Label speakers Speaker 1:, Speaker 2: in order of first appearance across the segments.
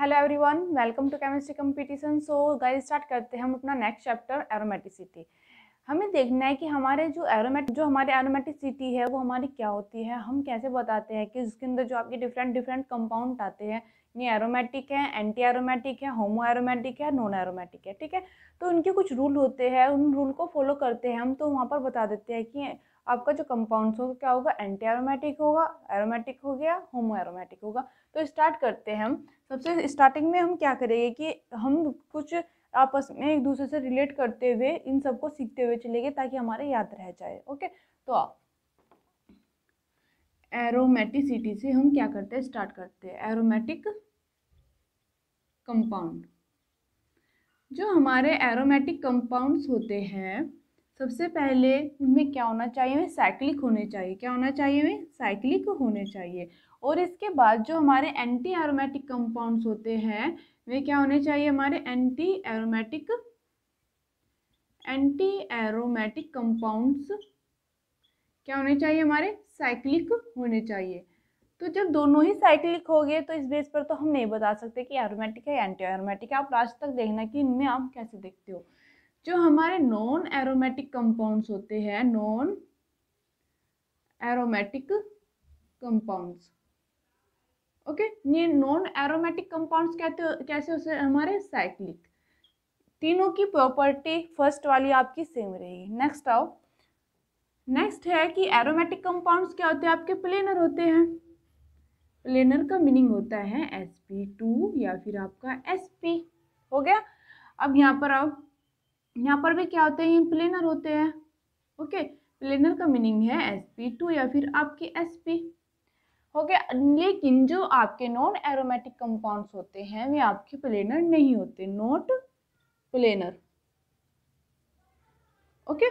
Speaker 1: Hello everyone welcome to chemistry competition so guys start करते हैं हम अपना नेक्स्ट चैप्टर एरोमेटिसिटी हमें देखना है कि हमारे जो एरोमेट जो हमारे एरोमेटिसिटी है वो हमारी क्या होती है हम कैसे बताते हैं कि उसके अंदर जो आपके डिफरेंट डिफरेंट कंपाउंड आते हैं ये एरोमेटिक है एंटी एरोमेटिक है होमो एरोमेटिक है नॉन एरोमेटिक है ठीक है तो उनके कुछ रूल होते हैं उन रूल को फॉलो करते हैं हम तो वहाँ पर बता देते हैं कि आपका जो कंपाउंड्स होगा क्या होगा एंटी एरोमेटिक होगा एरोमेटिक हो गया होमो एरोमेटिक होगा तो स्टार्ट करते हैं हम सबसे स्टार्टिंग में हम क्या करेंगे कि हम कुछ आपस में एक दूसरे से रिलेट करते हुए इन सबको सीखते हुए चलेंगे ताकि हमारे याद रह जाए ओके तो आप एरोमेटिसिटी से हम क्या करते हैं स्टार्ट करते हैं एरोमेटिक कंपाउंड जो हमारे एरोमेटिक कंपाउंड्स होते हैं सबसे पहले इनमें क्या होना चाहिए हमें साइक्लिक होने चाहिए क्या होना चाहिए हमें साइक्लिक होने चाहिए और इसके बाद जो हमारे एंटी एरोमेटिक कंपाउंड्स होते हैं वे क्या होने चाहिए हमारे anti aromatic anti aromatic compounds क्या होने चाहिए हमारे साइक्लिक होने चाहिए तो जब दोनों ही साइक्लिक हो गए तो इस बेस पर तो हम नहीं बता सकते कि एरोमेटिक है एंटी एरोमेटिक है आप लास्ट तक देखना कि इनमें आप कैसे देखते हो जो हमारे नॉन एरोमेटिक कंपाउंड्स होते हैं नॉन एरोमेटिक कंपाउंड्स ओके ये नॉन एरोमेटिक कंपाउंड्स कहते कैसे होते हमारे साइक्लिक तीनों की प्रॉपर्टी फर्स्ट वाली आपकी सेम रहेगी नेक्स्ट आओ नेक्स्ट है कि एरोमेटिक कंपाउंड्स क्या होते हैं आपके प्लेनर होते हैं प्लेनर का मीनिंग होता है एस पी टू या फिर आपका एस पी हो गया अब यहाँ पर आओ यहाँ पर भी क्या होते हैं प्लेनर होते हैं ओके प्लेनर का मीनिंग है एस पी टू या फिर आपकी एस पी हो गया लेकिन जो आपके नॉन एरोमेटिक कंपाउंड्स होते हैं वे आपके प्लेनर नहीं होते नॉट प्लेनर ओके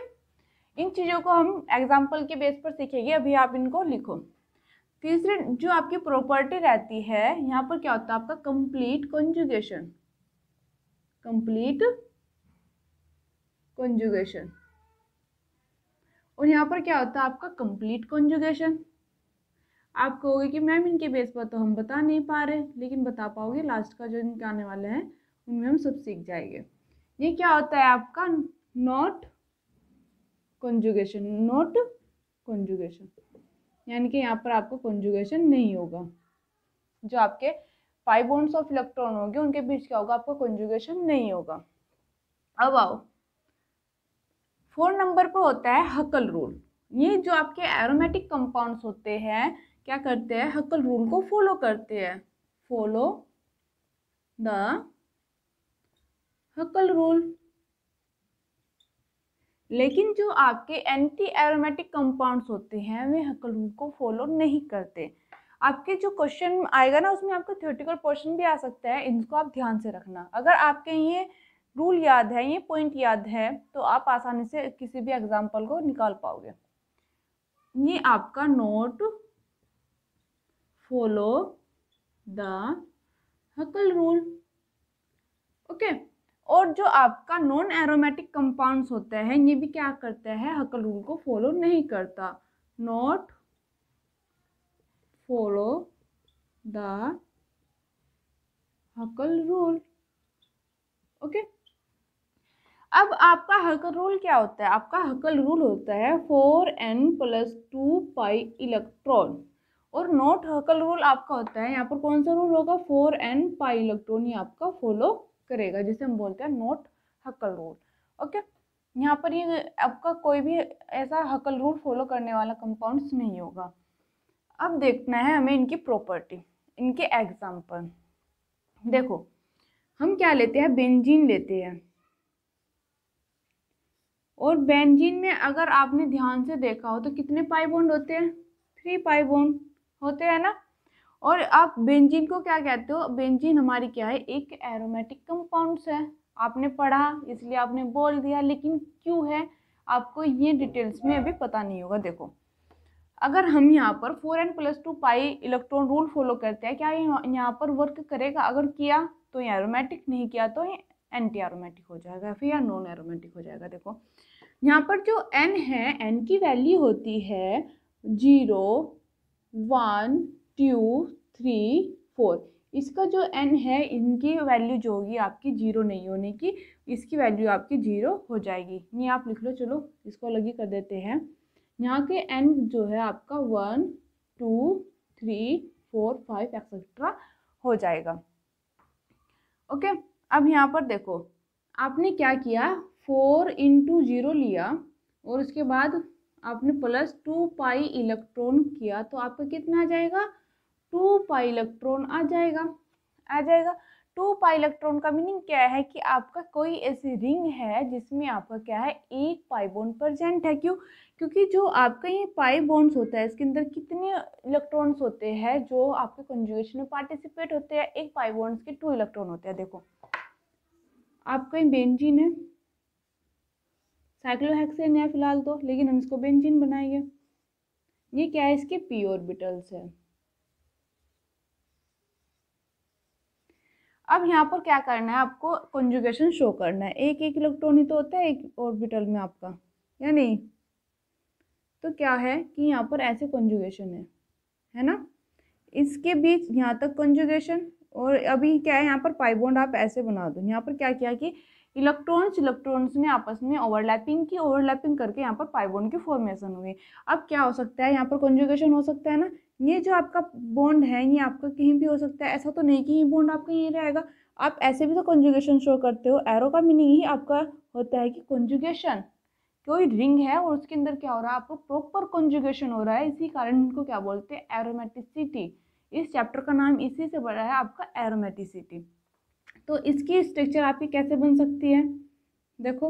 Speaker 1: इन चीज़ों को हम एग्जाम्पल के बेस पर सीखेंगे अभी आप इनको लिखो तीसरी जो आपकी प्रॉपर्टी रहती है यहाँ पर क्या होता है आपका कंप्लीट कंजुगेशन कंप्लीट कंजुगेशन और यहाँ पर क्या होता है आपका कंप्लीट कॉन्जुगेशन आप कहोगे कि मैम इनके बेस पर तो हम बता नहीं पा रहे लेकिन बता पाओगे लास्ट का जो इनके आने वाले हैं उनमें हम सब सीख जाएंगे ये क्या होता है आपका नॉट कॉन्जुगेशन नॉट कॉन्जुगेशन यानी कि यहाँ पर आपको कॉन्जुगेशन नहीं होगा जो आपके फाइव बोन्स ऑफ इलेक्ट्रॉन होंगे उनके बीच क्या होगा आपका कॉन्जुगेशन नहीं होगा अब आओ फोर नंबर पर होता है हकल रूल ये जो आपके एरोमेटिक कंपाउंड्स होते हैं क्या करते हैं हकल रूल को फॉलो करते हैं फॉलो द हकल रूल लेकिन जो आपके एंटी एरोमेटिक कंपाउंड्स होते हैं वे हकल रूल को फॉलो नहीं करते आपके जो क्वेश्चन आएगा ना उसमें आपका थ्योरेटिकल पोर्शन भी आ सकता है इनको आप ध्यान से रखना अगर आपके ये रूल याद है ये पॉइंट याद है तो आप आसानी से किसी भी एग्जाम्पल को निकाल पाओगे ये आपका not follow the Huckel rule okay और जो आपका नॉन एरोमेटिक कंपाउंड्स होते हैं ये भी क्या करते हैं हकल रूल को फॉलो नहीं करता not follow the Huckel rule okay okay? अब आपका हकल रूल क्या होता है आपका हकल रूल होता है four N plus two pi electron और नोट हकल रूल आपका होता है यहाँ पर कौन सा रूल होगा फोर एन पाई इलेक्ट्रॉन ये आपका फॉलो करेगा जिसे हम बोलते हैं नोट हकल रूल ओके यहाँ पर ये आपका कोई भी ऐसा हकल रूल फॉलो करने वाला कंपाउंड्स नहीं होगा अब देखना है हमें इनकी प्रॉपर्टी इनके एग्जाम्पल देखो हम क्या लेते हैं बेंजीन लेते हैं और बेंजीन में अगर आपने ध्यान से देखा हो तो कितने पाई बॉन्ड होते हैं थ्री पाई बॉन्ड होते हैं ना और आप बेंजीन को क्या कहते हो बेंजीन हमारी क्या है एक एरोमेटिक कंपाउंड्स है आपने पढ़ा इसलिए आपने बोल दिया लेकिन क्यों है आपको ये डिटेल्स में अभी पता नहीं होगा देखो अगर हम यहाँ पर four N plus two pi electron rule follow करते हैं क्या यहाँ पर वर्क करेगा अगर किया तो ये एरोमेटिक नहीं किया तो ये एंटी एरोमेटिक हो जाएगा फिर या नॉन एरोमेटिक हो जाएगा देखो यहाँ पर जो एन है एन की वैल्यू होती है zero one two three four इसका जो एन है इनकी वैल्यू जो होगी आपकी जीरो नहीं होने की इसकी वैल्यू आपकी जीरो हो जाएगी ये आप लिख लो चलो इसको अलग ही कर देते हैं यहाँ के एन जो है आपका one two three four five etcetera हो जाएगा ओके अब यहाँ पर देखो आपने क्या किया फोर इंटू जीरो लिया और उसके बाद आपने प्लस टू पाई इलेक्ट्रॉन किया तो आपका कितना आ जाएगा टू पाई इलेक्ट्रॉन आ जाएगा आ जाएगा टू पाई इलेक्ट्रॉन का मीनिंग क्या है कि आपका कोई ऐसी रिंग है जिसमें आपका क्या है एक पाई बॉन्ड प्रजेंट है क्यों क्योंकि जो आपका ये पाई बॉन्ड्स होता है इसके अंदर कितने इलेक्ट्रॉन्स होते हैं जो आपके कंजुगेशन में पार्टिसिपेट होते हैं एक पाई बॉन्ड्स के टू इलेक्ट्रॉन होते हैं देखो आपका बेंजीन है साइक्लोहेक्सेन है फिलहाल तो लेकिन हम इसको बेंजीन बनाएंगे ये क्या है इसके पी ऑर्बिटल्स है अब यहाँ पर क्या करना है आपको कंजुगेशन शो करना है एक एक इलेक्ट्रॉन ही तो होता है एक ऑर्बिटल में आपका या नहीं तो क्या है कि यहाँ पर ऐसे कंजुगेशन है है ना इसके बीच यहाँ तक कंजुगेशन और अभी क्या है यहाँ पर पाइबोंड आप ऐसे बना दो यहाँ पर क्या किया कि इलेक्ट्रॉन्स इलेक्ट्रॉन्स ने आपस में ओवरलैपिंग की ओवरलैपिंग करके यहाँ पर पाइबोन की फॉर्मेशन हुई अब क्या हो सकता है यहाँ पर कंजुगेशन हो सकता है ना ये जो आपका बॉन्ड है ये आपका कहीं भी हो सकता है ऐसा तो नहीं कि ये बॉन्ड आपका यहीं रहेगा आप ऐसे भी तो कंजुगेशन शो करते हो एरो का मीनिंग ही आपका होता है कि कंजुगेशन कोई रिंग है और उसके अंदर क्या हो रहा है आपको प्रॉपर कंजुगेशन हो रहा है इसी कारण इनको क्या बोलते हैं एरोमेटिसिटी इस चैप्टर का नाम इसी से बड़ा है आपका एरोमेटिसिटी तो इसकी स्ट्रक्चर आपकी कैसे बन सकती है देखो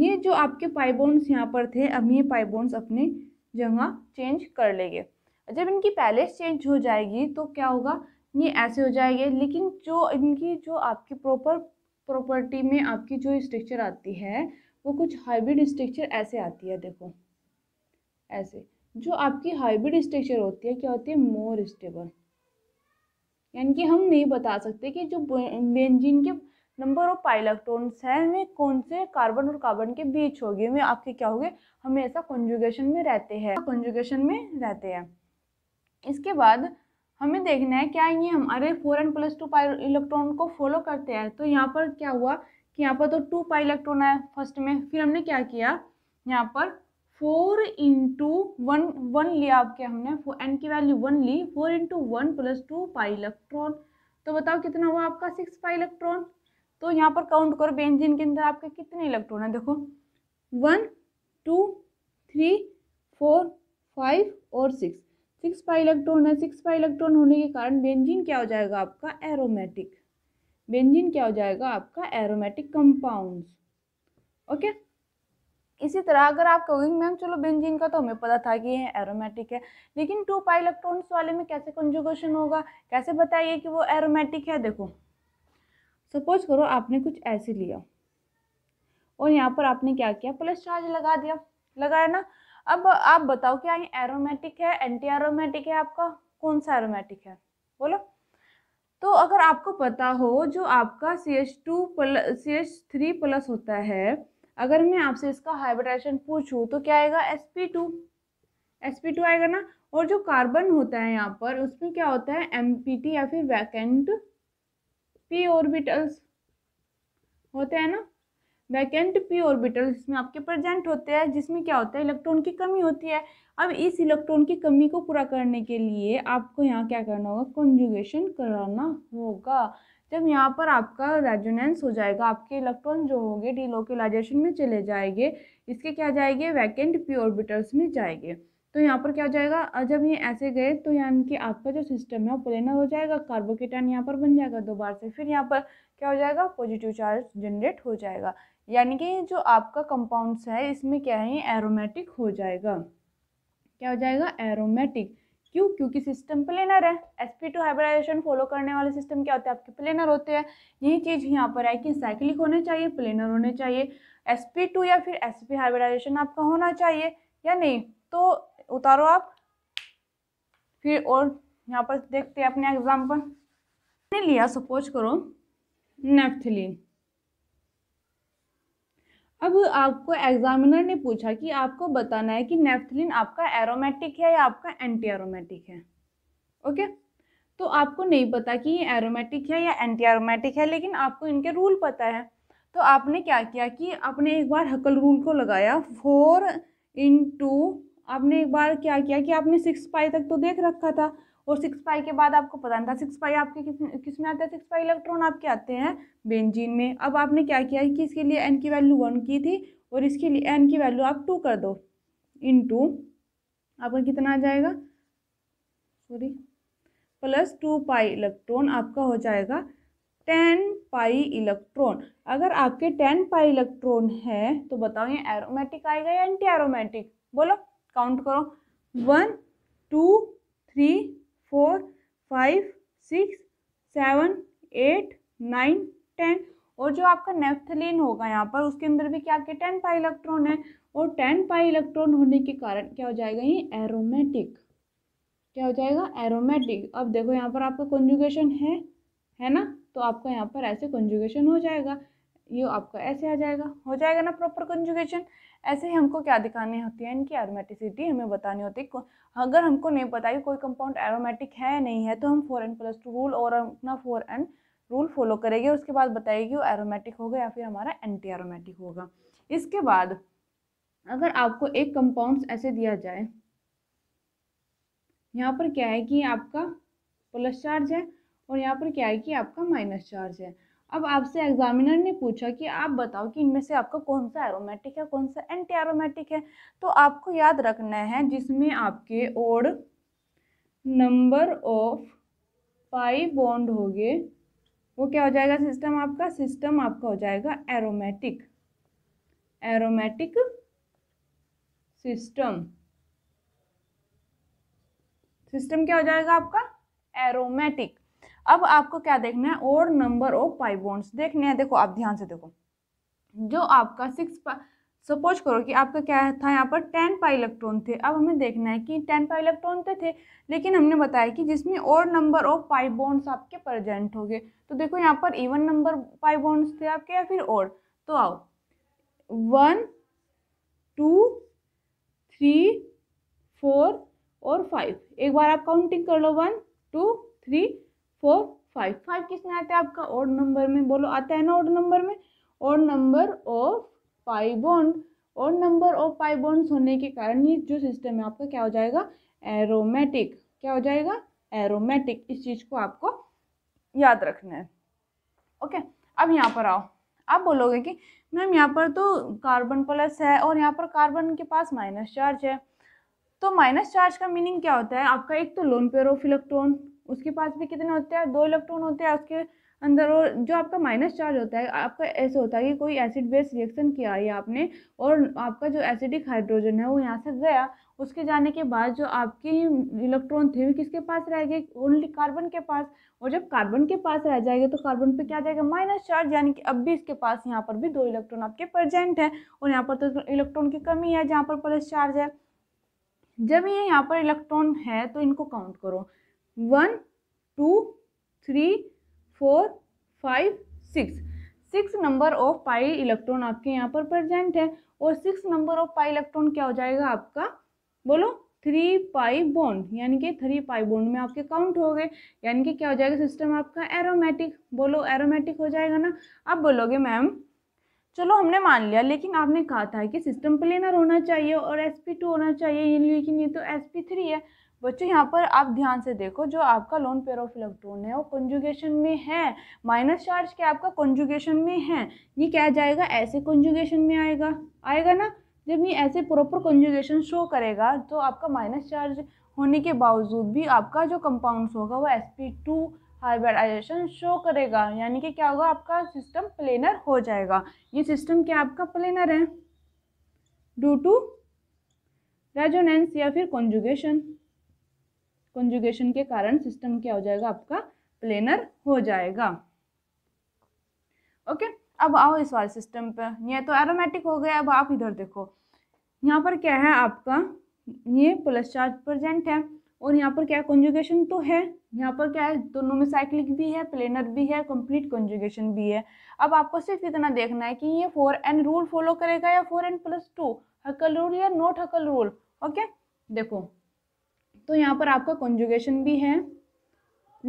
Speaker 1: ये जो आपके पाइबोन्स यहाँ पर थे अब ये पाइबोन्स अपनी जगह चेंज कर लेंगे जब इनकी पैलेस चेंज हो जाएगी तो क्या होगा ये ऐसे हो जाएंगे लेकिन जो इनकी जो आपकी प्रॉपर प्रॉपर्टी में आपकी जो स्ट्रक्चर आती है वो कुछ हाइब्रिड स्ट्रक्चर ऐसे आती है देखो ऐसे जो आपकी हाइब्रिड स्ट्रक्चर होती है क्या होती है मोर स्टेबल यानी कि हम नहीं बता सकते कि जो बेंजीन के नंबर ऑफ पाइलेक्ट्रॉन्स हैं वे कौन से कार्बन और कार्बन के बीच होगी वे आपके क्या होंगे हमेशा कंजुगेशन में रहते हैं कंजुगेशन में रहते हैं इसके बाद हमें देखना है क्या ये हमारे four N plus two pi electron को फॉलो करते हैं तो यहाँ पर क्या हुआ कि यहाँ पर तो टू पाई इलेक्ट्रॉन आया फर्स्ट में फिर हमने क्या किया यहाँ पर फोर इंटू वन वन लिया आपके हमने एन की वैल्यू वन ली four into one plus two pi electron तो बताओ कितना हुआ आपका सिक्स पाई इलेक्ट्रॉन तो यहाँ पर काउंट करो बेंजीन के अंदर आपके कितने इलेक्ट्रॉन है देखो one two three four five और सिक्स सिक्स पाई इलेक्ट्रॉन है सिक्स पाई इलेक्ट्रॉन होने के कारण बेंजीन क्या हो जाएगा आपका एरोमेटिक बेंजीन क्या हो जाएगा आपका एरोमेटिक कंपाउंड ओके इसी तरह अगर आप कहोगे मैम चलो बेंजीन का तो हमें पता था कि ये एरोमेटिक है लेकिन टू पाई इलेक्ट्रॉन्स वाले में कैसे कंजुगेशन होगा कैसे बताइए कि वो एरोमेटिक है देखो सपोज करो आपने कुछ ऐसे लिया और यहाँ पर आपने क्या किया प्लस चार्ज लगा दिया लगाया ना अब आप बताओ क्या ये एरोमेटिक है एंटी एरोमेटिक है आपका कौन सा एरोमेटिक है बोलो तो अगर आपको पता हो जो आपका C H two plus C H three plus होता है अगर मैं आपसे इसका हाइब्रिडाइजेशन पूछूँ तो क्या आएगा S P two S P two आएगा ना और जो कार्बन होता है यहाँ पर उसमें क्या होता है एम पी टी या फिर वैकेंट पी ऑर्बिटल्स होते हैं ना वैकेंट पी ऑर्बिटल्स इसमें आपके प्रेजेंट होते हैं जिसमें क्या होता है इलेक्ट्रॉन की कमी होती है अब इस इलेक्ट्रॉन की कमी को पूरा करने के लिए आपको यहाँ क्या करना होगा कंजुगेशन कराना होगा जब यहाँ पर आपका रेजोनेंस हो जाएगा आपके इलेक्ट्रॉन जो होंगे डीलोकलाइजेशन में चले जाएंगे इसके क्या जाएंगे वैकेंट पी ऑर्बिटल्स में जाएंगे तो यहाँ पर क्या हो जाएगा जब ये ऐसे गए तो यानी कि आपका जो सिस्टम है वो प्लेनर हो जाएगा कार्बोकेटन यहाँ पर बन जाएगा दोबारा से फिर यहाँ पर क्या हो जाएगा पॉजिटिव चार्ज जनरेट हो जाएगा यानी कि जो आपका कंपाउंड्स है इसमें क्या है ये एरोमेटिक हो जाएगा क्या हो जाएगा एरोमेटिक क्यों क्योंकि सिस्टम प्लेनर है S P two hybridization follow करने वाले सिस्टम क्या होते हैं आपके प्लेनर होते हैं यही चीज़ यहाँ पर है कि साइक्लिक होने चाहिए प्लेनर होने चाहिए एस पी टू या फिर एस पी हाइब्रिडाइजेशन आपका होना चाहिए या नहीं तो उतारो आप फिर और यहाँ पर देखते हैं अपने एग्जाम्पल लिया सपोज करो नेफ्थिलीन अब आपको एग्जामिनर ने पूछा कि आपको बताना है कि नेफ्थलिन आपका एरोमेटिक है या आपका एंटी एरोमेटिक है ओके तो आपको नहीं पता कि ये एरोमेटिक है या एंटी एरोमेटिक है लेकिन आपको इनके रूल पता है तो आपने क्या किया कि आपने एक बार हकल रूल को लगाया फोर इन टू आपने एक बार क्या किया कि आपने सिक्स पाई तक तो देख रखा था और सिक्स पाई के बाद आपको पता नहीं था सिक्स पाई आपके किस किस में आते हैं सिक्स पाई इलेक्ट्रॉन आपके आते हैं बेंजीन में अब आपने क्या किया कि इसके लिए एन की वैल्यू वन की थी और इसके लिए एन की वैल्यू आप टू कर दो इन टू आपका कितना आ जाएगा sorry plus two pi electron आपका हो जाएगा टेन पाई इलेक्ट्रॉन अगर आपके टेन पाई इलेक्ट्रॉन है तो बताओ ये एरोमेटिक आएगा या एंटी एरोमेटिक बोलो काउंट करो one two three four five six seven eight nine ten और जो आपका नेफ्थलीन होगा यहाँ पर उसके अंदर भी क्या आपके टेन पाई इलेक्ट्रॉन है और टेन पाई इलेक्ट्रॉन होने के कारण क्या हो जाएगा ये एरोमेटिक क्या हो जाएगा एरोमेटिक अब देखो यहाँ पर आपका कंजुगेशन है है ना तो आपका यहाँ पर ऐसे कंजुगेशन हो जाएगा ये आपका ऐसे आ जाएगा हो जाएगा ना प्रॉपर कंजुगेशन ऐसे ही हमको क्या दिखानी होती है इनकी एरोमेटिसिटी हमें बतानी होती है अगर हमको नहीं पता कि कोई कंपाउंड एरोमेटिक है नहीं है तो हम four N plus two rule और अपना फोर एन रूल फॉलो करेंगे उसके बाद बताएगी वो एरोमेटिक होगा या फिर हमारा एंटी एरोमेटिक होगा इसके बाद अगर आपको एक कंपाउंड ऐसे दिया जाए यहाँ पर क्या है कि आपका प्लस चार्ज है और यहाँ पर क्या है कि आपका माइनस चार्ज है अब आपसे एग्जामिनर ने पूछा कि आप बताओ कि इनमें से आपका कौन सा एरोमेटिक है कौन सा एंटी एरोमेटिक है तो आपको याद रखना है जिसमें आपके odd number of pi bond हो गए वो क्या हो जाएगा सिस्टम आपका सिस्टम आपका हो जाएगा एरोमेटिक एरोमेटिक सिस्टम सिस्टम क्या हो जाएगा आपका एरोमेटिक अब आपको क्या देखना है और नंबर ऑफ पाई बॉन्ड्स देखने हैं देखो आप ध्यान से देखो जो आपका सिक्स सपोज करो कि आपका क्या था यहाँ पर टेन पाई इलेक्ट्रॉन थे अब हमें देखना है कि टेन पाई इलेक्ट्रॉन तो थे लेकिन हमने बताया कि जिसमें और नंबर ऑफ पाई बॉन्ड्स आपके प्रेजेंट हो गए तो देखो यहाँ पर इवन नंबर पाई बॉन्ड्स थे आपके या फिर और तो आओ वन टू थ्री फोर और फाइव एक बार आप काउंटिंग कर लो one two three four five five में आता है आपका ओड नंबर में बोलो आता है ना ओड नंबर में odd number of pi bond odd number of pi bonds होने के कारण ये जो सिस्टम है आपका क्या हो जाएगा एरोमेटिक क्या हो जाएगा एरोमेटिक इस चीज़ को आपको याद रखना है ओके अब यहाँ पर आओ आप बोलोगे कि मैम यहाँ पर तो कार्बन प्लस है और यहाँ पर कार्बन के पास माइनस चार्ज है तो माइनस चार्ज का मीनिंग क्या होता है आपका एक तो लोन पेयर ऑफ इलेक्ट्रॉन उसके पास भी कितने होते हैं दो इलेक्ट्रॉन होते हैं उसके अंदर और जो आपका माइनस चार्ज होता है आपका ऐसे होता है कि कोई एसिड बेस रिएक्शन किया है आपने और आपका जो एसिडिक हाइड्रोजन है वो यहाँ से गया उसके जाने के बाद जो आपके इलेक्ट्रॉन थे वो किसके पास रह गए ओनली कार्बन के पास और जब कार्बन के पास रह जाएगा तो कार्बन पे क्या जाएगा माइनस चार्ज यानी कि अब भी इसके पास यहाँ पर भी दो इलेक्ट्रॉन आपके प्रजेंट है और यहाँ पर तो इलेक्ट्रॉन की कमी है जहाँ पर प्लस चार्ज है जब ये यहाँ पर इलेक्ट्रॉन है तो इनको काउंट करो one two three four five six six number of pi electron आपके यहाँ पर प्रेजेंट है और six number of pi electron क्या हो जाएगा आपका बोलो थ्री पाई बॉन्ड यानी कि थ्री पाई बॉन्ड में आपके काउंट हो गए यानी कि क्या हो जाएगा सिस्टम आपका एरोमेटिक बोलो एरोमेटिक हो जाएगा ना आप बोलोगे मैम चलो हमने मान लिया लेकिन आपने कहा था कि सिस्टम प्लेनर होना चाहिए और टू होना चाहिए लेकिन ये तो थ्री है बच्चों यहाँ पर आप ध्यान से देखो जो आपका लोन पेयर ऑफ इलेक्ट्रॉन है वो कंजुगेशन में है माइनस चार्ज क्या आपका कंजुगेशन में है ये क्या जाएगा ऐसे कंजुगेशन में आएगा आएगा ना जब ये ऐसे प्रॉपर कंजुगेशन शो करेगा तो आपका माइनस चार्ज होने के बावजूद भी आपका जो कंपाउंड्स होगा वो S P two hybridization show करेगा यानी कि क्या होगा आपका सिस्टम प्लेनर हो जाएगा ये सिस्टम क्या आपका प्लेनर है ड्यू टू रेजोनेंस या फिर कॉन्जुगेशन कंजुगेशन के कारण सिस्टम क्या हो जाएगा आपका प्लेनर हो जाएगा ओके अब आओ इस वाले सिस्टम पर यह तो एरोमेटिक हो गया अब आप इधर देखो यहाँ पर क्या है आपका ये प्लस चार्ज प्रजेंट है और यहाँ पर क्या है कंजुगेशन तो है यहाँ पर क्या है दोनों में साइक्लिक भी है प्लेनर भी है कंप्लीट कंजुगेशन भी है अब आपको सिर्फ इतना देखना है कि ये फोर एन रूल फॉलो करेगा या four N plus two Huckel rule या नोट हकल रूल ओके देखो तो यहाँ पर आपका कंजुगेशन भी है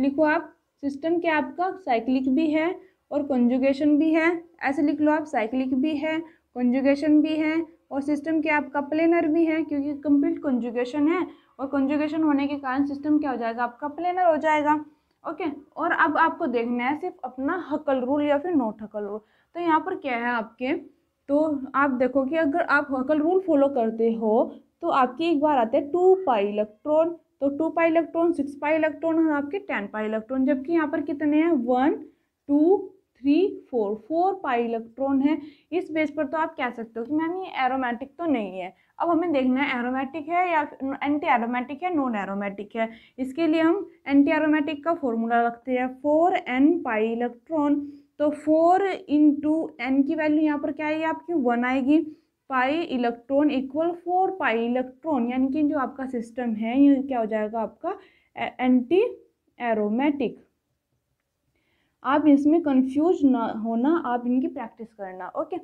Speaker 1: लिखो आप सिस्टम क्या आपका साइक्लिक भी है और कंजुगेशन भी है ऐसे लिख लो आप साइक्लिक भी है कंजुगेशन भी है और सिस्टम क्या आपका प्लेनर भी है क्योंकि कंप्लीट कंजुगेशन है और कंजुगेशन होने के कारण सिस्टम क्या हो जाएगा आपका प्लेनर हो जाएगा ओके और अब आपको देखना है सिर्फ अपना हकल रूल या फिर नोट हकल रूल तो यहाँ पर क्या है आपके तो आप देखो कि अगर आप हकल रूल फॉलो करते हो तो आपके एक बार आते हैं टू पाई इलेक्ट्रॉन तो two pi electron six pi electron और आपके टेन पाई इलेक्ट्रॉन जबकि यहाँ पर कितने हैं one two three four four pi electron है इस बेस पर तो आप कह सकते हो कि मैम ये एरोमेटिक तो नहीं है अब हमें देखना है एरोमेटिक है या एंटी एरोमेटिक है नॉन एरोमेटिक है इसके लिए हम एंटी एरोमेटिक का फॉर्मूला रखते हैं फोर एन पाई इलेक्ट्रॉन तो फोर इंटू एन की वैल्यू यहाँ पर क्या आएगी आपकी वन आएगी pi electron equal four pi electron यानी कि जो आपका सिस्टम है ये क्या हो जाएगा आपका एंटी एरोमेटिक आप इसमें कंफ्यूज ना होना आप इनकी प्रैक्टिस करना ओके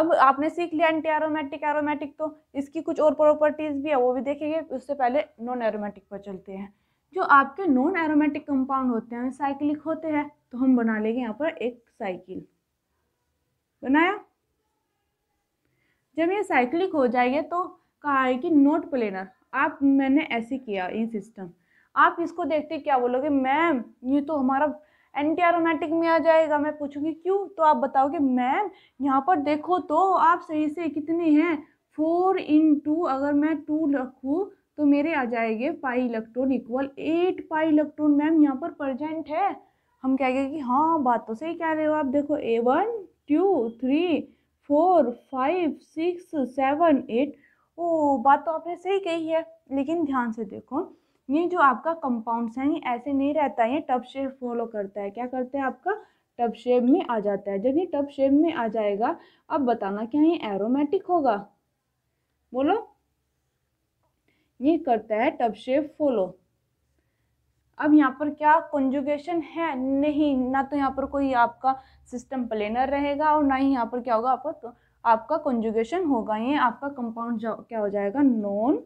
Speaker 1: अब आपने सीख लिया एंटी एरोमेटिक एरोमेटिक तो इसकी कुछ और प्रॉपर्टीज़ भी है वो भी देखेंगे उससे पहले नॉन एरोमेटिक पर चलते हैं जो आपके नॉन एरोमेटिक कंपाउंड होते हैं साइकिलिक होते हैं तो हम बना लेंगे यहाँ पर एक साइकिल बनाया जब ये साइक्लिक हो जाएंगे तो कहा है कि नोट प्लेनर आप मैंने ऐसे किया ये सिस्टम आप इसको देखते क्या बोलोगे मैम ये तो हमारा एंटी एरोमेटिक में आ जाएगा मैं पूछूंगी क्यों तो आप बताओगे मैम यहाँ पर देखो तो आप सही से कितने हैं फोर इन टू अगर मैं टू रखूँ तो मेरे आ जाएंगे pi electron equal eight pi electron ma'am यहाँ पर प्रजेंट है हम कहेंगे कि हाँ बात तो सही कह रहे हो आप देखो ए one two three four five six seven eight ओ बात तो आपने सही कही है लेकिन ध्यान से देखो ये जो आपका कंपाउंड्स है ये ऐसे नहीं रहता है ये टप शेप फॉलो करता है क्या करता है आपका टप शेप में आ जाता है जब ये टप शेप में आ जाएगा अब बताना क्या ये एरोमेटिक होगा बोलो ये करता है टप शेप फॉलो अब यहाँ पर क्या कंजुगेशन है नहीं ना तो यहाँ पर कोई आपका सिस्टम प्लेनर रहेगा और ना ही यहाँ पर क्या होगा आपका तो आपका कंजुगेशन होगा ये आपका कंपाउंड क्या हो जाएगा नॉन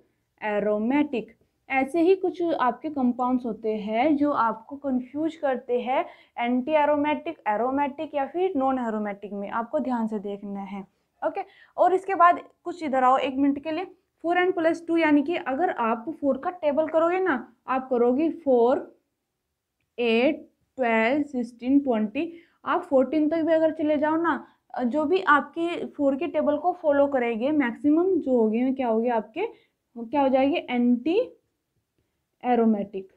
Speaker 1: एरोमेटिक ऐसे ही कुछ आपके कंपाउंड्स होते हैं जो आपको कंफ्यूज करते हैं एंटी एरोमेटिक एरोमेटिक या फिर नॉन एरोमेटिक में आपको ध्यान से देखना है ओके और इसके बाद कुछ इधर आओ एक मिनट के लिए फोर एन प्लस टू यानी कि अगर आप फोर का टेबल करोगे ना आप करोगे four eight twelve sixteen twenty आप फोर्टीन तक भी अगर चले जाओ ना जो भी आपके फोर के टेबल को फॉलो करेंगे मैक्सिमम जो होगी क्या होगी आपके क्या हो जाएगी एंटी एरोमेटिक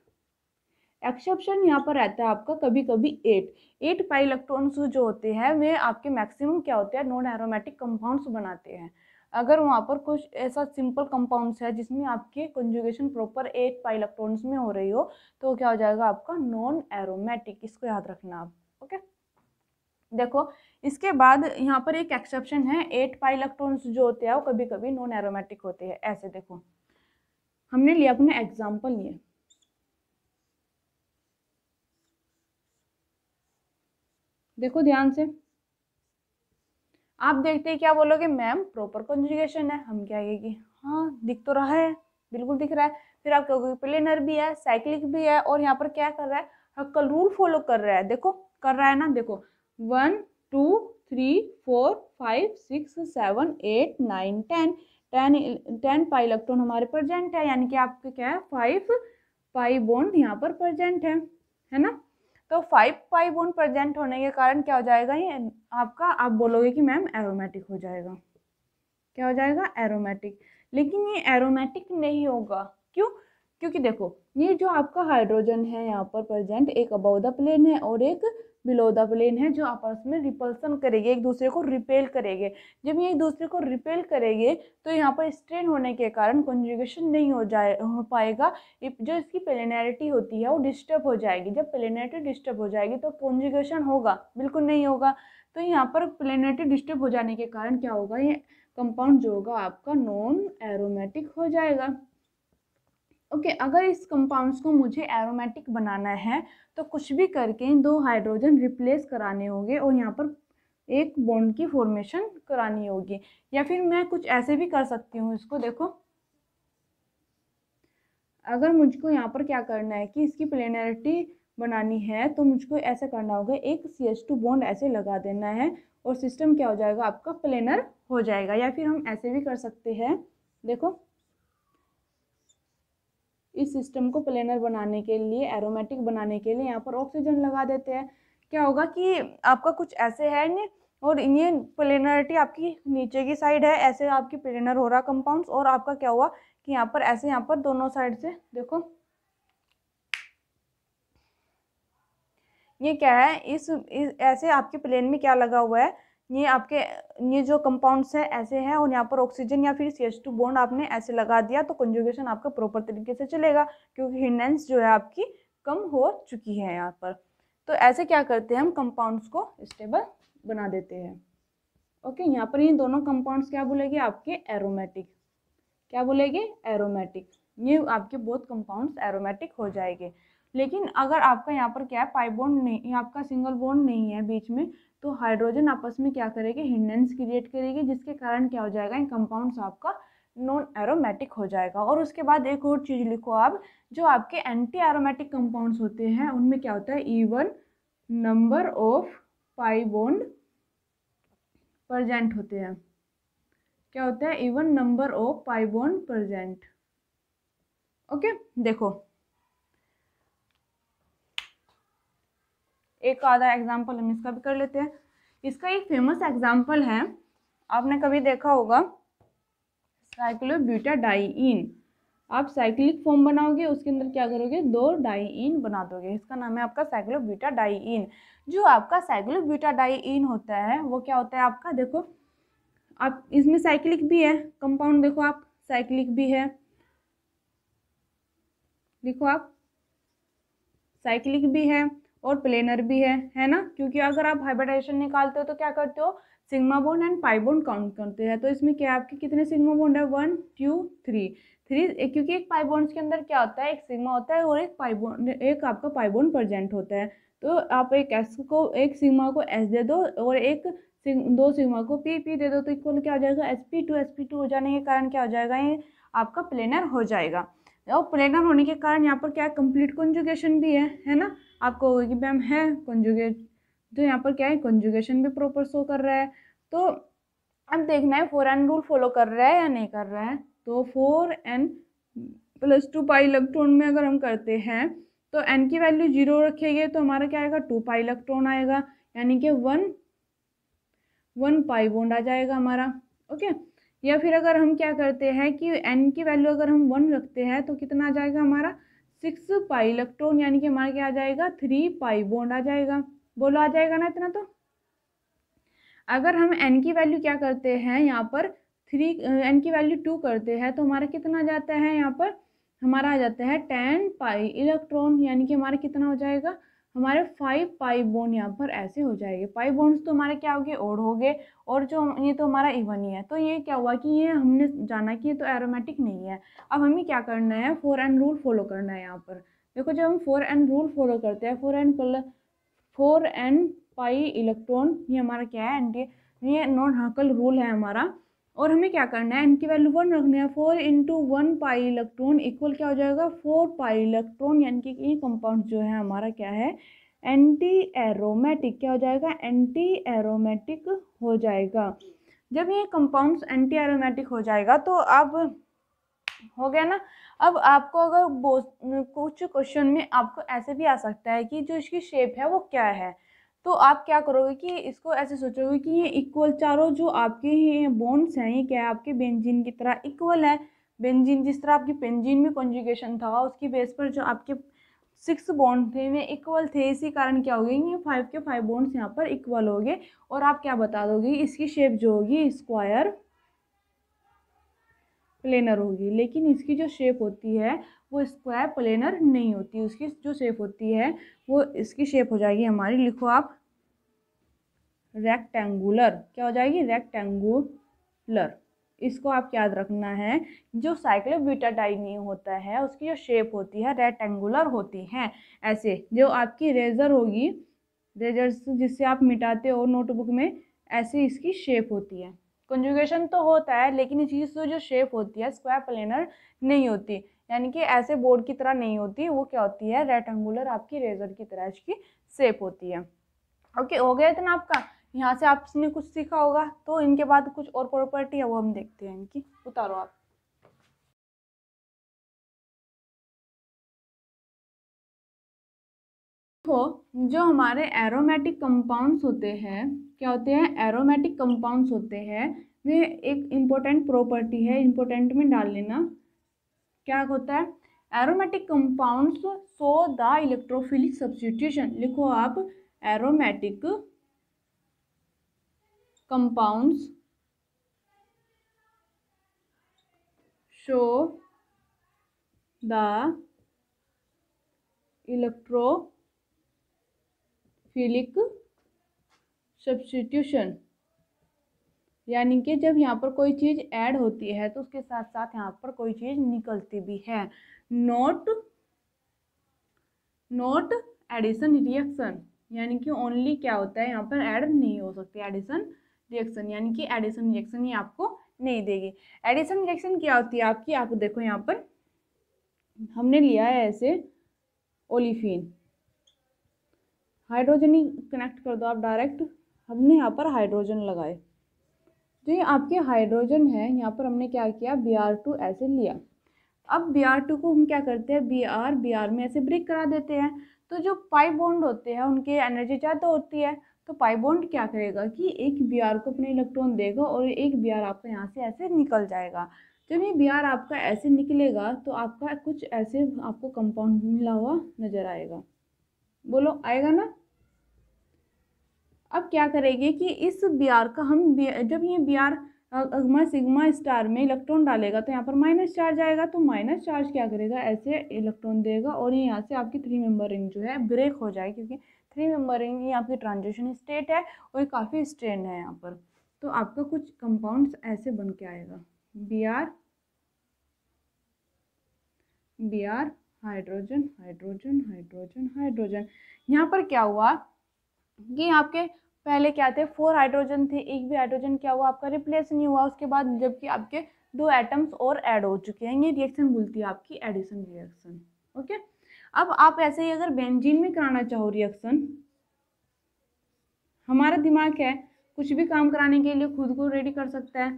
Speaker 1: एक्सेप्शन यहाँ पर रहता है आपका कभी कभी एट एट पाई इलेक्ट्रॉन्स जो होते हैं वे आपके मैक्सिमम क्या होते हैं नॉन एरोमेटिक कंपाउंड्स बनाते हैं अगर वहाँ पर कुछ ऐसा सिंपल कंपाउंड्स है जिसमें आपकी conjugation proper eight pi electrons में हो रही हो तो क्या हो जाएगा आपका नॉन एरोमेटिक इसको याद रखना आप ओके देखो इसके बाद यहाँ पर एक एक्सेप्शन है एट पा इलेक्ट्रॉन्स जो होते हैं वो कभी कभी नॉन एरोमेटिक होते हैं ऐसे देखो हमने लिया अपने एग्जाम्पल लिए देखो ध्यान से आप देखते ही क्या बोलोगे मैम प्रॉपर कंजुगेशन है हम क्या कहेगी हाँ दिख तो रहा है बिल्कुल दिख रहा है फिर आप कहोगे प्लेनर भी है साइक्लिक भी है और यहाँ पर क्या कर रहा है हक्का रूल फॉलो कर रहा है देखो कर रहा है ना देखो one two three four five six seven eight nine ten ten ten pi electron हमारे प्रजेंट है यानी कि आपके क्या है फाइव पाई बॉन्ड यहाँ पर प्रजेंट है है ना तो फाइव फाइव वन प्रजेंट होने के कारण क्या हो जाएगा ये आपका आप बोलोगे कि मैम एरोमेटिक हो जाएगा क्या हो जाएगा एरोमेटिक लेकिन ये एरोमेटिक नहीं होगा क्यों क्योंकि देखो ये जो आपका हाइड्रोजन है यहाँ पर प्रेजेंट एक अबव द प्लेन है और एक बिलो द प्लेन है जो आपस में रिपल्सन करेगी एक दूसरे को रिपेल करेंगे जब ये एक दूसरे को रिपेल करेंगे तो यहाँ पर स्ट्रेन होने के कारण कंजुगेशन नहीं हो जाए हो पाएगा जो इसकी पेलेनैरिटी होती है वो डिस्टर्ब हो जाएगी जब पेलेनैरिटी डिस्टर्ब हो जाएगी तो कंजुगेशन होगा बिल्कुल नहीं होगा तो यहाँ पर पेलेनैरिटी डिस्टर्ब हो जाने के कारण क्या होगा ये कंपाउंड जो होगा आपका नॉन एरोमेटिक हो जाएगा ओके okay, अगर इस कंपाउंड्स को मुझे एरोमेटिक बनाना है तो कुछ भी करके इन दो हाइड्रोजन रिप्लेस कराने होंगे और यहाँ पर एक बॉन्ड की फॉर्मेशन करानी होगी या फिर मैं कुछ ऐसे भी कर सकती हूँ इसको देखो अगर मुझको यहाँ पर क्या करना है कि इसकी प्लेनरिटी बनानी है तो मुझको ऐसा करना होगा एक सी एच टू बॉन्ड ऐसे लगा देना है और सिस्टम क्या हो जाएगा आपका प्लेनर हो जाएगा या फिर हम ऐसे भी कर सकते हैं देखो इस सिस्टम को प्लेनर बनाने के लिए एरोमेटिक बनाने के लिए यहाँ पर ऑक्सीजन लगा देते हैं क्या होगा कि आपका कुछ ऐसे है नहीं और ये प्लेनरिटी आपकी नीचे की साइड है ऐसे आपकी प्लेनर हो रहा कंपाउंड्स और आपका क्या हुआ कि यहाँ पर ऐसे यहाँ पर दोनों साइड से देखो ये क्या है इस, इस ऐसे आपके प्लेन में क्या लगा हुआ है ये आपके ये जो कंपाउंड्स हैं ऐसे हैं और यहाँ पर ऑक्सीजन या फिर सी एच टू बॉन्ड आपने ऐसे लगा दिया तो कंजुगेशन आपका प्रॉपर तरीके से चलेगा क्योंकि हिंडेंस जो है आपकी कम हो चुकी है यहाँ पर तो ऐसे क्या करते हैं हम कंपाउंड्स को स्टेबल बना देते हैं ओके यहाँ पर ये दोनों कंपाउंड्स क्या बोलेंगे आपके एरोमेटिक क्या बोलेंगे एरोमेटिक ये आपके बहुत कंपाउंड्स एरोमेटिक हो जाएंगे लेकिन अगर आपका यहाँ पर क्या है पाई बॉन्ड नहीं आपका सिंगल बॉन्ड नहीं है बीच में तो हाइड्रोजन आपस में क्या करेगी हिंडेंस क्रिएट करेगी जिसके कारण क्या हो जाएगा इन कंपाउंड्स आपका नॉन एरोमेटिक हो जाएगा और उसके बाद एक और चीज़ लिखो आप जो आपके एंटी एरोमेटिक कंपाउंड्स होते हैं उनमें क्या होता है even number of pi bond present होते हैं क्या होता है even number of pi bond present okay देखो एक आधा एग्जाम्पल हम इसका भी कर लेते हैं इसका एक फेमस एग्जाम्पल है आपने कभी देखा होगा डाइन आप साइक्लिक फॉर्म बनाओगे उसके अंदर क्या करोगे दो डाइन बना दोगे इसका नाम है आपका डाइन जो आपका डाइन होता है वो क्या होता है आपका देखो आप इसमें साइक्लिक भी है कंपाउंड देखो आप साइक्लिक भी है देखो आप साइक्लिक भी है और प्लेनर भी है है ना क्योंकि अगर आप हाइब्रिडाइजेशन निकालते हो तो क्या करते हो sigma bond and pi bond count करते हैं तो इसमें क्या आपके कितने सिग्मा बोन है वन टू थ्री थ्री क्योंकि एक पाई बोन्स के अंदर क्या होता है एक सिग्मा होता है और एक पाई बोन एक आपका पाई बोन प्रजेंट होता है तो आप एक एस को एक सिग्मा को एस दे दो और एक दो सिग्मा को पी पी दे दो तो इक्वल क्या हो जाएगा S P two S P two हो जाने के कारण क्या हो जाएगा ये आपका प्लेनर हो जाएगा और प्लेनर होने के कारण यहाँ पर क्या कंप्लीट कंजुगेशन भी है है ना आपको होगा कि मैम है कंजुगेट तो यहाँ पर क्या है कंजुगेशन भी प्रॉपर शो कर रहा है तो अब देखना है फोर एन रूल फॉलो कर रहा है या नहीं कर रहा है तो four N plus two pi electron में अगर हम करते हैं तो एन की वैल्यू जीरो रखेंगे तो हमारा क्या आएगा टू पाई इलेक्ट्रॉन आएगा यानी कि वन वन पाई बॉन्ड आ जाएगा हमारा ओके या फिर अगर हम क्या करते हैं कि एन की वैल्यू अगर हम वन रखते हैं तो कितना आ जाएगा हमारा सिक्स पाई इलेक्ट्रॉन यानी कि हमारा क्या आ जाएगा थ्री पाई बॉन्ड आ जाएगा बोलो आ जाएगा ना इतना तो अगर हम एन की वैल्यू क्या करते हैं यहाँ पर थ्री एन की वैल्यू टू करते हैं तो हमारा कितना आ जाता है यहाँ पर हमारा आ जाता है टेन पाई इलेक्ट्रॉन यानी कि हमारा कितना हो जाएगा हमारे फाइव पाई बोन यहाँ पर ऐसे हो जाएंगे पाई बोन्स तो हमारे क्या हो गए और हो गए और जो ये तो हमारा इवन ही है तो ये क्या हुआ कि ये हमने जाना कि ये तो एरोमेटिक नहीं है अब हमें क्या करना है फोर एंड रूल फॉलो करना है यहाँ पर देखो जब हम फोर एंड रूल फॉलो करते हैं four N plus four N pi electron ये हमारा क्या है एंटी ये नॉन हाकल रूल है हमारा और हमें क्या करना है एन की वैल्यू वन रखनी है four into one pi electron equal क्या हो जाएगा फोर पाई इलेक्ट्रॉन यानी कि ये कंपाउंड जो है हमारा क्या है एंटी एरोमेटिक क्या हो जाएगा एंटी एरोमेटिक हो जाएगा जब ये कंपाउंड्स एंटी एरोमेटिक हो जाएगा तो अब हो गया ना अब आपको अगर कुछ क्वेश्चन में आपको ऐसे भी आ सकता है कि जो इसकी शेप है वो क्या है तो आप क्या करोगे कि इसको ऐसे सोचोगे कि ये इक्वल चारों जो आपके हैं बॉन्ड्स हैं ये क्या है आपके बेंजीन की तरह इक्वल है बेंजीन जिस तरह आपकी पेंजीन में कॉन्जुगेशन था उसकी बेस पर जो आपके सिक्स बॉन्ड थे वे इक्वल थे इसी कारण क्या हो गए ये फाइव के फाइव बॉन्ड्स यहाँ पर इक्वल हो गए और आप क्या बता दोगे इसकी शेप जो होगी स्क्वायर प्लेनर होगी लेकिन इसकी जो शेप होती है वो स्क्वायर प्लेनर नहीं होती उसकी जो शेप होती है वो इसकी शेप हो जाएगी हमारी लिखो आप रेक्टेंगुलर क्या हो जाएगी रेक्टेंगुलर इसको आप याद रखना है जो नहीं होता है उसकी जो शेप होती है रेक्टेंगुलर होती है ऐसे जो आपकी रेजर होगी रेजर जिससे आप मिटाते हो नोटबुक में ऐसी इसकी शेप होती है कंजुगेशन तो होता है लेकिन इस चीज़ से जो शेप होती है स्क्वायर प्लेनर नहीं होती यानी कि ऐसे बोर्ड की तरह नहीं होती वो क्या होती है रेक्टेंगुलर आपकी रेजर की तरह इसकी सेप होती है ओके हो गया इतना आपका यहाँ से आपने कुछ सीखा होगा तो इनके बाद कुछ और प्रॉपर्टी है वो हम देखते हैं इनकी उतारो आप देखो जो हमारे एरोमेटिक कंपाउंड्स होते हैं क्या होते हैं एरोमेटिक कंपाउंड्स होते हैं वे एक इम्पोर्टेंट प्रॉपर्टी है इम्पोर्टेंट में डाल लेना क्या होता है aromatic compounds so the electrophilic substitution लिखो आप aromatic compounds show the electrophilic substitution यानी कि जब यहाँ पर कोई चीज़ ऐड होती है तो उसके साथ साथ यहाँ पर कोई चीज़ निकलती भी है नोट नोट एडिशन रिएक्शन यानी कि ओनली क्या होता है यहाँ पर ऐड नहीं हो सकती एडिशन रिएक्शन यानी कि एडिशन रिएक्शन ही आपको नहीं देगी एडिशन रिएक्शन क्या होती है आपकी आप देखो यहाँ पर हमने लिया है ऐसे ओलिफिन हाइड्रोजन ही कनेक्ट कर दो आप डायरेक्ट हमने यहाँ पर हाइड्रोजन लगाए जो तो ये आपके हाइड्रोजन है यहाँ पर हमने क्या किया बी आर टू ऐसे लिया अब बी आर टू को हम क्या करते हैं बी आर बी आर में ऐसे ब्रेक करा देते हैं तो जो पाई बॉन्ड होते हैं उनके एनर्जी ज़्यादा होती है तो पाई बॉन्ड क्या करेगा कि एक बी आर को अपने इलेक्ट्रॉन देगा और एक बी आर आपका यहाँ से ऐसे निकल जाएगा जब ये बी आर आपका ऐसे निकलेगा तो आपका कुछ ऐसे आपको कंपाउंड मिला हुआ नज़र आएगा बोलो आएगा ना अब क्या करेंगे कि इस बी आर का हम जब ये बी आर अगमा सिग्मा स्टार में इलेक्ट्रॉन डालेगा तो यहाँ पर माइनस चार्ज आएगा तो माइनस चार्ज क्या करेगा ऐसे इलेक्ट्रॉन देगा और ये यहाँ से आपकी थ्री मेंबर रिंग जो है ब्रेक हो जाए क्योंकि थ्री मेंबर रिंग ये आपकी ट्रांजिशन स्टेट है और ये काफ़ी स्ट्रेन है यहाँ पर तो आपका कुछ कंपाउंड्स ऐसे बन के आएगा B R B R hydrogen hydrogen hydrogen hydrogen यहाँ पर क्या हुआ कि आपके पहले क्या थे फोर हाइड्रोजन थे एक भी हाइड्रोजन क्या हुआ आपका रिप्लेस नहीं हुआ उसके बाद जबकि आपके दो एटम्स और ऐड हो चुके हैं ये रिएक्शन बोलती है आपकी एडिशन रिएक्शन ओके अब आप ऐसे ही अगर बेंजीन में कराना चाहो रिएक्शन हमारा दिमाग है कुछ भी काम कराने के लिए खुद को रेडी कर सकता है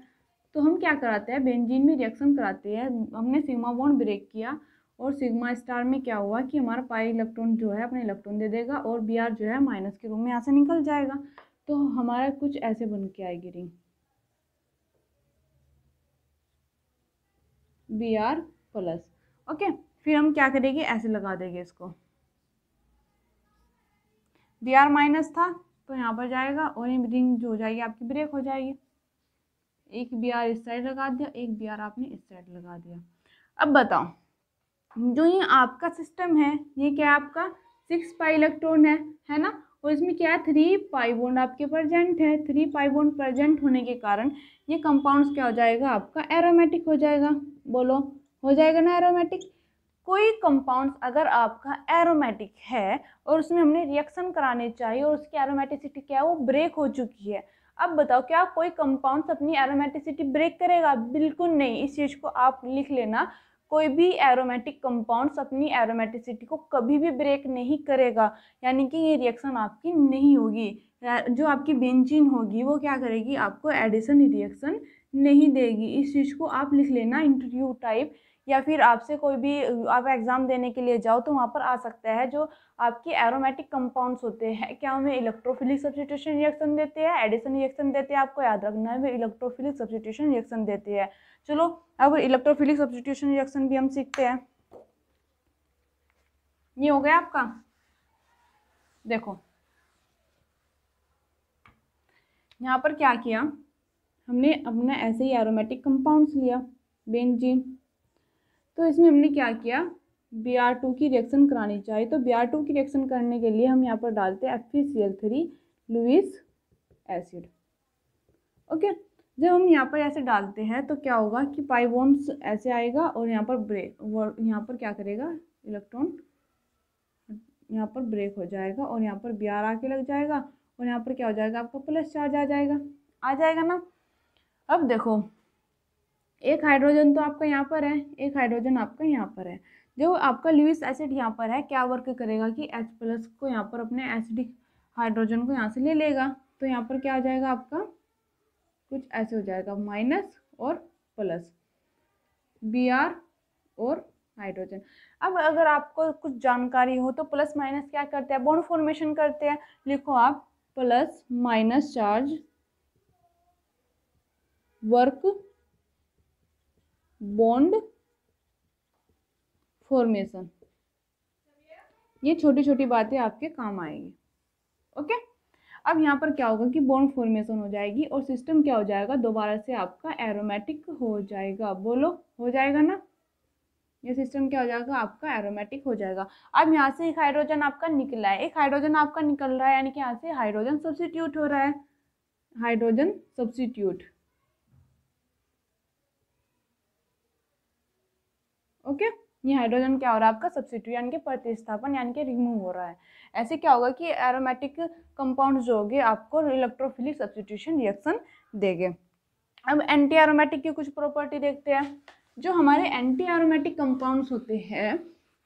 Speaker 1: तो हम क्या कराते हैं बेंजीन में रिएक्शन कराते हैं हमने सिग्मा बॉन्ड ब्रेक किया और सिग्मा स्टार में क्या हुआ कि हमारा पाई इलेक्ट्रॉन जो है अपने इलेक्ट्रॉन दे देगा और बी आर जो है माइनस के रूप में यहाँ से निकल जाएगा तो हमारा कुछ ऐसे बन के आएगी ring B R plus okay फिर हम क्या करेंगे ऐसे लगा देंगे इसको बी आर माइनस था तो यहाँ पर जाएगा और ये रिंग जो हो जाएगी आपकी ब्रेक हो जाएगी एक बी आर इस साइड लगा दिया एक बी आर आपने इस साइड लगा दिया अब बताओ जो ये आपका सिस्टम है ये क्या है आपका सिक्स पाई इलेक्ट्रॉन है है ना और इसमें क्या है थ्री पाई आपके प्रजेंट है थ्री पाई प्रजेंट होने के कारण ये कंपाउंड्स क्या हो जाएगा आपका एरोमेटिक हो जाएगा बोलो हो जाएगा ना एरोमेटिक कोई कंपाउंड्स अगर आपका एरोमेटिक है और उसमें हमने रिएक्शन कराने चाहिए और उसकी एरोमेटिसिटी क्या है वो ब्रेक हो चुकी है अब बताओ क्या कोई कंपाउंड्स अपनी एरोमेटिसिटी ब्रेक करेगा बिल्कुल नहीं इस चीज़ को आप लिख लेना कोई भी एरोमेटिक कंपाउंड्स अपनी एरोमेटिसिटी को कभी भी ब्रेक नहीं करेगा यानी कि ये रिएक्शन आपकी नहीं होगी जो आपकी बेंजीन होगी वो क्या करेगी आपको एडिसन रिएक्शन नहीं देगी इस चीज़ को आप लिख लेना इंटरव्यू टाइप या फिर आपसे कोई भी आप एग्ज़ाम देने के लिए जाओ तो वहाँ पर आ सकता है जो आपके एरोमेटिक कंपाउंड्स होते हैं क्या हमें इलेक्ट्रोफिलिक सब्सिट्यूशन रिएक्शन देते हैं एडिसन रिएक्शन देते हैं आपको याद रखना है वे इलेक्ट्रोफिलिक सब्सिट्यूशन रिएक्शन देते हैं चलो अब इलेक्ट्रोफिलिक सब्सिट्यूशन रिएक्शन भी हम सीखते हैं ये हो गया आपका देखो यहाँ पर क्या किया हमने अपना ऐसे ही एरोमेटिक कंपाउंड्स लिया बेंजीन तो इसमें हमने क्या किया बी आर टू की रिएक्शन करानी चाहिए तो बी आर टू की रिएक्शन करने के लिए हम यहाँ पर डालते हैं F C L three Lewis acid okay जब हम यहाँ पर ऐसे डालते हैं तो क्या होगा कि पाइवोन्स ऐसे आएगा और यहाँ पर ब्रेक यहाँ पर क्या करेगा इलेक्ट्रॉन यहाँ पर ब्रेक हो जाएगा और यहाँ पर बी आर आके लग जाएगा और यहाँ पर क्या हो जाएगा आपका प्लस चार्ज आ जाएगा आ जाएगा ना अब देखो एक हाइड्रोजन तो आपका यहाँ पर है एक हाइड्रोजन आपका यहाँ पर है जो आपका ल्यूस एसिड यहाँ पर है क्या वर्क करेगा कि एच प्लस को यहाँ पर अपने एसिडिक हाइड्रोजन को यहाँ से ले लेगा तो यहाँ पर क्या आ जाएगा आपका कुछ ऐसे हो जाएगा माइनस और प्लस बी आर और हाइड्रोजन अब अगर आपको कुछ जानकारी हो तो प्लस माइनस क्या करते हैं बॉन्ड फॉर्मेशन करते हैं लिखो आप plus minus charge work bond formation ये छोटी छोटी बातें आपके काम आएंगी ओके अब यहाँ पर क्या होगा कि बॉन्ड फॉर्मेशन हो जाएगी और सिस्टम क्या हो जाएगा दोबारा से आपका एरोमेटिक हो जाएगा बोलो हो जाएगा ना ये सिस्टम क्या हो जाएगा आपका एरोमेटिक हो जाएगा अब यहाँ से एक हाइड्रोजन आपका निकला है एक हाइड्रोजन आपका निकल रहा है यानी कि यहाँ से हाइड्रोजन सब्सिट्यूट हो रहा है हाइड्रोजन सब्सिट्यूट ओके okay? ये हाइड्रोजन क्या हो रहा है आपका सब्सिट्यू यानी कि प्रतिस्थापन यानी कि रिमूव हो रहा है ऐसे क्या होगा कि एरोमेटिक कंपाउंड जो होगी आपको इलेक्ट्रोफिलिक सब्सिट्यूशन रिएक्शन देंगे अब एंटी एरोमेटिक की कुछ प्रॉपर्टी देखते हैं जो हमारे एंटी एरोमेटिक कंपाउंड्स होते हैं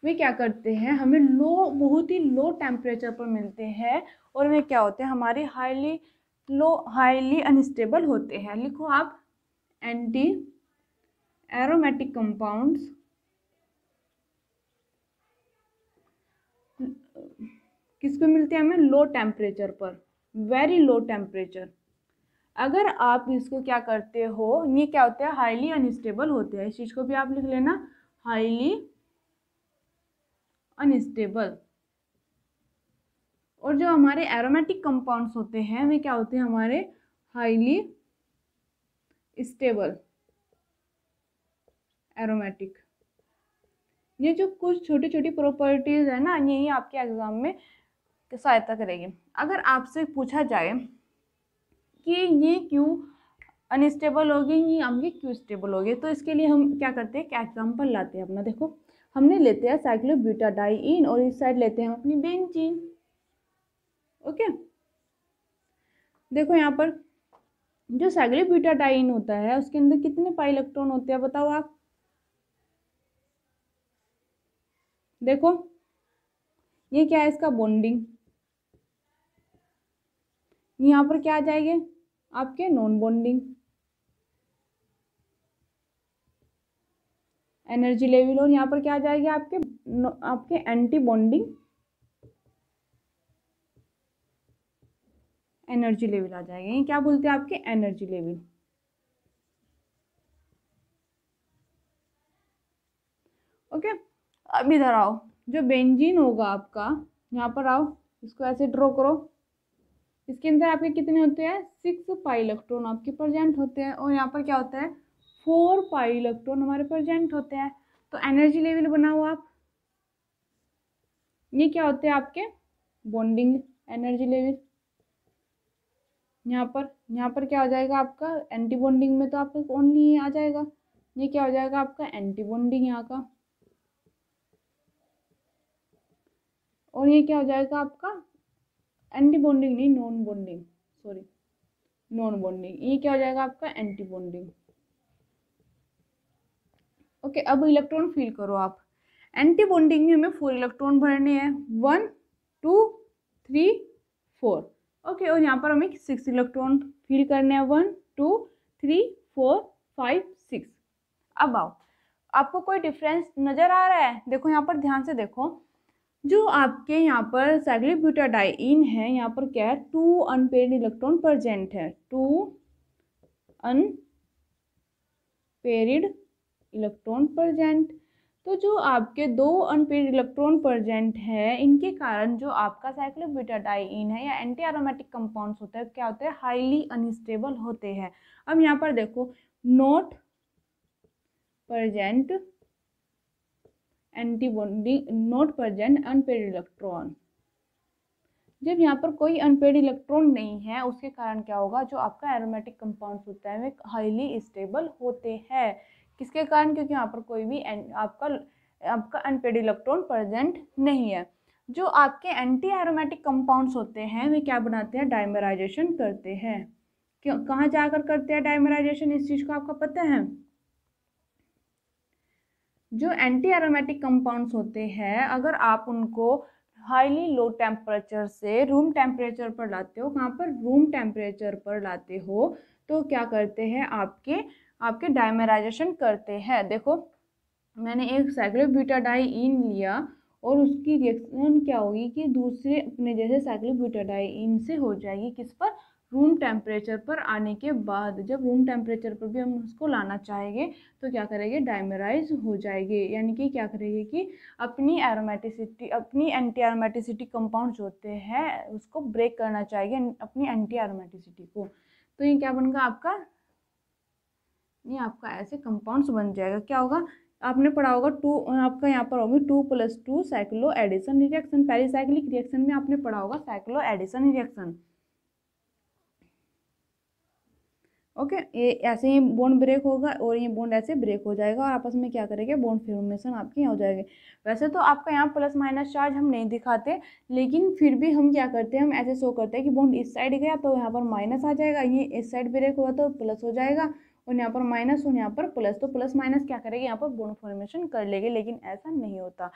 Speaker 1: वे क्या करते हैं हमें लो बहुत ही लो टेम्परेचर पर मिलते हैं और वे क्या होते हैं हमारे हाईली लो हाईली अनस्टेबल होते हैं लिखो आप एंटी एरोमेटिक कंपाउंड्स किस पे मिलती है हमें लो टेम्परेचर पर वेरी लो टेम्परेचर अगर आप इसको क्या करते हो ये क्या होता है हाईली अनस्टेबल होते हैं इस चीज़ को भी आप लिख लेना हाईली अनस्टेबल और जो हमारे एरोमेटिक कंपाउंड्स होते हैं वे क्या होते हैं हमारे हाईली स्टेबल एरोमेटिक ये जो कुछ छोटी छोटी प्रॉपर्टीज़ है ना यही आपके एग्ज़ाम में की सहायता करेगी अगर आपसे पूछा जाए कि ये क्यों अनस्टेबल होगी ये क्यों स्टेबल होगी तो इसके लिए हम क्या करते हैं एक एग्जाम्पल लाते हैं अपना देखो हमने लेते हैं साइक्लोब्यूटाडाइन और इस साइड लेते हैं हम अपनी बेंजीन ओके देखो यहाँ पर जो डाइन होता है उसके अंदर कितने पाई इलेक्ट्रॉन होते हैं बताओ आप देखो ये क्या है इसका बॉन्डिंग यहाँ पर क्या आ जाएंगे आपके नॉन बॉन्डिंग एनर्जी लेवल और यहाँ पर क्या आ जाएगी आपके आपके एंटी बॉन्डिंग एनर्जी लेवल आ जाएगा ये क्या बोलते हैं आपके एनर्जी लेवल ओके अब इधर आओ जो बेंजीन होगा आपका यहाँ पर आओ इसको ऐसे ड्रॉ करो इसके अंदर आपके कितने होते हैं सिक्स पाई इलेक्ट्रॉन आपके प्रजेंट होते हैं और यहाँ पर क्या होता है फोर पाई इलेक्ट्रॉन हमारे प्रजेंट होते हैं तो एनर्जी लेवल बनाओ आप ये क्या होते हैं आपके बॉन्डिंग एनर्जी लेवल यहाँ पर यहाँ पर क्या हो जाएगा आपका एंटी बॉन्डिंग में तो आपको ओनली ये आ जाएगा ये क्या हो जाएगा आपका एंटी बॉन्डिंग यहाँ का और ये क्या हो जाएगा आपका एंटी बॉन्डिंग नहीं non bonding sorry non bonding ये क्या हो जाएगा आपका एंटी बॉन्डिंग ओके अब इलेक्ट्रॉन फील करो आप एंटी बॉन्डिंग में हमें फोर इलेक्ट्रॉन भरने हैं one two three four okay और यहाँ पर हमें सिक्स इलेक्ट्रॉन फील करने हैं one two three four five six अब आओ आपको कोई डिफरेंस नज़र आ रहा है देखो यहाँ पर ध्यान से देखो जो आपके यहाँ पर साइक्लिब्यूटाडाइन है यहाँ पर क्या है टू अनपेड इलेक्ट्रॉन प्रजेंट है टू अनपेरिड इलेक्ट्रॉन प्रजेंट तो जो आपके दो अनपेड इलेक्ट्रॉन प्रजेंट है इनके कारण जो आपका साइक्लोब्यूटाडाइन है या एंटी आरोमेटिक कंपाउंड्स होते हैं क्या होते हैं हाईली अनस्टेबल होते हैं अब यहाँ पर देखो not present antibody not present unpaired electron जब यहाँ पर कोई अनपेड इलेक्ट्रॉन नहीं है उसके कारण क्या होगा जो आपका एरोमेटिक कंपाउंड होता है वे हाईली स्टेबल होते हैं किसके कारण क्योंकि यहाँ पर कोई भी आपका आपका अनपेड इलेक्ट्रॉन प्रजेंट नहीं है जो आपके एंटी एरोमेटिक कंपाउंड्स होते हैं वे क्या बनाते हैं डायमराइजेशन करते हैं क्यों कहाँ जाकर करते हैं डायमराइजेशन इस चीज़ को आपका पता है जो एंटी एरोमेटिक कंपाउंड्स होते हैं अगर आप उनको हाईली लो टेम्परेचर से रूम टेम्परेचर पर लाते हो कहाँ पर रूम टेम्परेचर पर लाते हो तो क्या करते हैं आपके आपके डायमराइजेशन करते हैं देखो मैंने एक साइक्लोब्यूटाडाइन लिया और उसकी रिएक्शन क्या होगी कि दूसरे अपने जैसे साइक्लोब्यूटाडाइन से हो जाएगी किस पर रूम टेम्परेचर पर आने के बाद जब रूम टेम्परेचर पर भी हम उसको लाना चाहेंगे तो क्या करेंगे डायमराइज हो जाएगी यानी कि क्या करेंगे कि अपनी एरोमेटिसिटी अपनी एंटी एरोमेटिसिटी कंपाउंड जो होते हैं उसको ब्रेक करना चाहिए अपनी एंटी एरोमेटिसिटी को तो ये क्या बनगा आपका ये आपका ऐसे कंपाउंड्स बन जाएगा क्या होगा आपने पढ़ा होगा टू आपका यहाँ पर होगी two plus two cycloaddition reaction pericyclic reaction में आपने पढ़ा होगा साइक्लो एडिसन रिएक्शन ओके ये ऐसे ही बोन ब्रेक होगा और ये बोन ऐसे ब्रेक हो जाएगा और आपस में क्या करेंगे बोन फॉर्मेशन आपके यहाँ हो जाएगी वैसे तो आपका यहाँ प्लस माइनस चार्ज हम नहीं दिखाते लेकिन फिर भी हम क्या करते हैं हम ऐसे शो करते हैं कि बोन इस साइड गया तो यहाँ पर माइनस आ जाएगा ये इस साइड ब्रेक हुआ तो प्लस हो जाएगा और यहाँ पर माइनस और यहाँ पर प्लस तो प्लस माइनस क्या करेगा यहाँ पर बोन फॉर्मेशन कर लेगी लेकिन ऐसा नहीं होता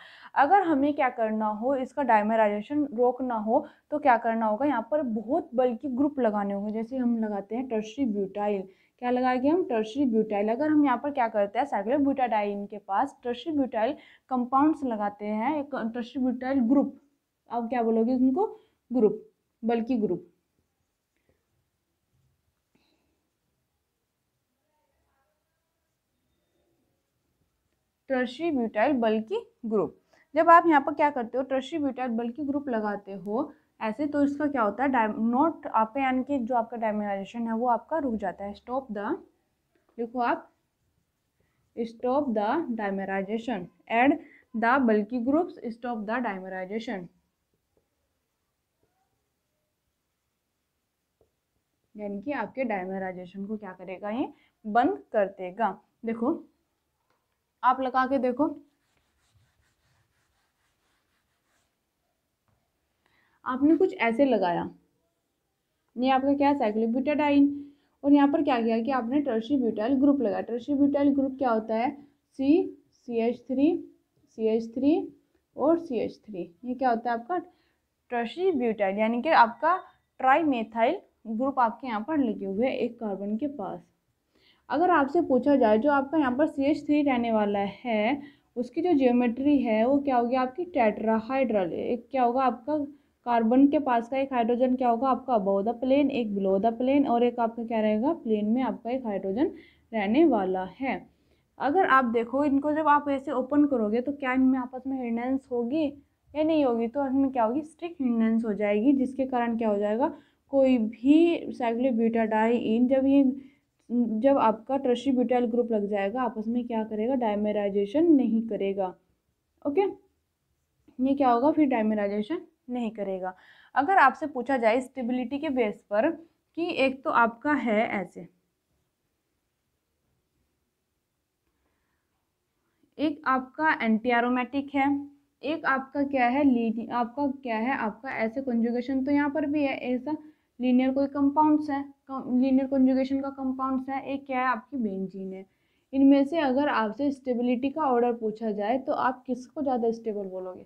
Speaker 1: अगर हमें क्या करना हो इसका डायमराइजेशन रोकना हो तो क्या करना होगा यहाँ पर बहुत बल्कि ग्रुप लगाने होंगे जैसे हम लगाते हैं टर्सरी ब्यूटाइल क्या लगाएंगे हम टर्शरी ब्यूटाइल अगर हम यहाँ पर क्या करते हैं साइक्लो ब्यूटाडाइन के पास टर्शरी ब्यूटाइल कंपाउंड्स लगाते हैं टर्शरी ब्यूटाइल ग्रुप अब क्या बोलोगे उनको group bulky group tertiary butyl bulky group जब आप यहाँ पर क्या करते हो टर्शरी ब्यूटाइल बल्कि ग्रुप लगाते हो ऐसे तो इसका क्या होता है डाय नोट आप यानी कि जो आपका डायमराइजेशन है वो आपका रुक जाता है स्टॉप द लिखो आप stop the dimerisation add the bulky groups stop the dimerisation यानी कि आपके डायमेराइजेशन को क्या करेगा ये बंद कर देगा देखो आप लगा के देखो आपने कुछ ऐसे लगाया ये आपका क्या साइक्लोब्यूटाडाइन और यहाँ पर क्या किया कि आपने टर्शी ब्यूटाइल ग्रुप लगाया टर्शी ब्यूटाइल ग्रुप क्या होता है C C H three C H three और सी एच थ्री ये क्या होता है आपका टर्शी ब्यूटाइल यानी कि आपका ट्राई मेथाइल ग्रुप आपके यहाँ पर लगे हुए हैं एक कार्बन के पास अगर आपसे पूछा जाए जो आपका यहाँ पर सी एच थ्री रहने वाला है उसकी जो जियोमेट्री है वो क्या होगी आपकी टेट्राहाइड्रल एक क्या होगा आपका कार्बन के पास का एक हाइड्रोजन क्या होगा आपका अबाउ द प्लेन एक बिलो द प्लेन और एक आपका क्या रहेगा प्लेन में आपका एक हाइड्रोजन रहने वाला है अगर आप देखो इनको जब आप ऐसे ओपन करोगे तो क्या इनमें आपस में हिंडेंस होगी या नहीं होगी तो इसमें क्या होगी स्ट्रिक्ट हिंडेंस हो जाएगी जिसके कारण क्या हो जाएगा कोई भी साइक्लोब्यूटाडाइन जब ये जब आपका ट्रशी ब्यूटाइल ग्रुप लग जाएगा आपस में क्या करेगा डायमेराइजेशन नहीं करेगा ओके ये क्या होगा फिर डायमेराइजेशन नहीं करेगा अगर आपसे पूछा जाए स्टेबिलिटी के बेस पर कि एक तो आपका है ऐसे एक आपका एंटीआरोमेटिक है एक आपका क्या है लीन आपका क्या है आपका ऐसे कंजुगेशन तो यहाँ पर भी है ऐसा लीनियर कोई कंपाउंड्स है लीनियर कंजुगेशन का कंपाउंड है एक क्या है आपकी बेंजीन है इनमें से अगर आपसे स्टेबिलिटी का ऑर्डर पूछा जाए तो आप किसको ज़्यादा स्टेबल बोलोगे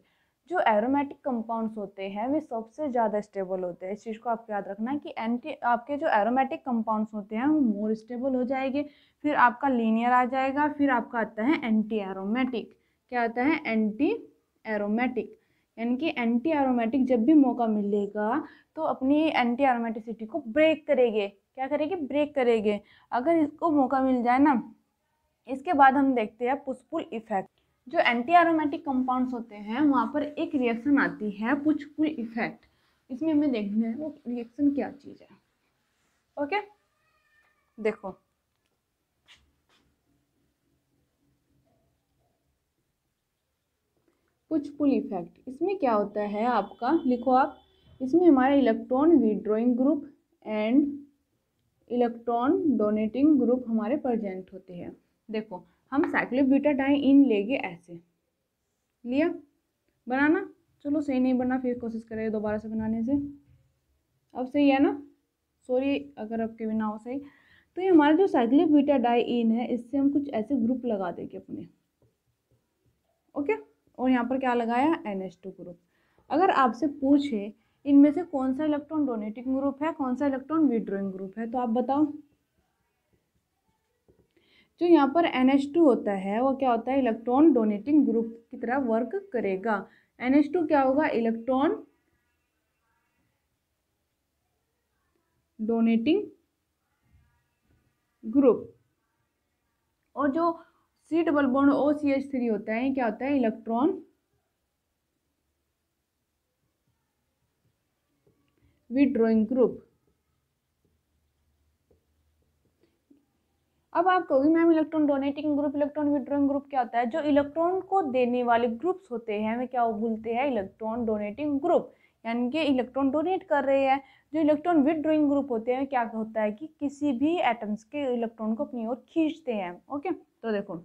Speaker 1: जो एरोमेटिक कंपाउंड्स होते हैं वे सबसे ज़्यादा स्टेबल होते हैं इस चीज़ को आप याद रखना है कि एंटी आपके जो एरोमेटिक कंपाउंड्स होते हैं वो मोर स्टेबल हो जाएंगे फिर आपका लीनियर आ जाएगा फिर आपका आता है एंटी एरोमेटिक क्या आता है एंटी एरोमेटिक यानी कि एंटी एरोमेटिक जब भी मौका मिलेगा तो अपनी एंटी एरोमेटिसिटी को ब्रेक करेंगे क्या करेंगे ब्रेक करेंगे अगर इसको मौका मिल जाए ना इसके बाद हम देखते हैं पुष्पुल इफेक्ट जो एंटी एरोमेटिक कंपाउंड्स होते हैं वहाँ पर एक रिएक्शन आती है पुष्पुल इफेक्ट इसमें हमें देखना है वो रिएक्शन क्या चीज़ है ओके देखो पुष्पुल इफेक्ट इसमें क्या होता है आपका लिखो आप इसमें हमारा electron withdrawing group and electron donating group हमारे प्रजेंट होते हैं देखो हम डाई इन लेंगे ऐसे लिया बनाना चलो सही नहीं बना फिर कोशिश करेंगे दोबारा से बनाने से अब सही है ना सॉरी अगर आपके बिना हो सही तो ये हमारा जो साइक्लिक बीटा इन है इससे हम कुछ ऐसे ग्रुप लगा देंगे अपने ओके और यहाँ पर क्या लगाया एन एच टू ग्रुप अगर आपसे पूछे इनमें से कौन सा इलेक्ट्रॉन डोनेटिंग ग्रुप है कौन सा इलेक्ट्रॉन विड्रोइंग ग्रुप है तो आप बताओ जो यहाँ पर एन होता है वो क्या होता है इलेक्ट्रॉन डोनेटिंग ग्रुप की तरह वर्क करेगा एन क्या होगा इलेक्ट्रॉन डोनेटिंग ग्रुप और जो C double bond O C H three होता है क्या होता है इलेक्ट्रॉन विड्रॉइंग ग्रुप अब आप कहोगे ma'am electron donating group electron withdrawing group क्या होता है जो इलेक्ट्रॉन को देने वाले ग्रुप्स होते हैं हमें क्या बोलते हैं इलेक्ट्रॉन डोनेटिंग ग्रुप यानी कि इलेक्ट्रॉन डोनेट कर रहे हैं जो इलेक्ट्रॉन विड्रॉइंग ग्रुप होते हैं क्या होता है कि किसी भी एटम्स के इलेक्ट्रॉन को अपनी ओर खींचते हैं ओके तो देखो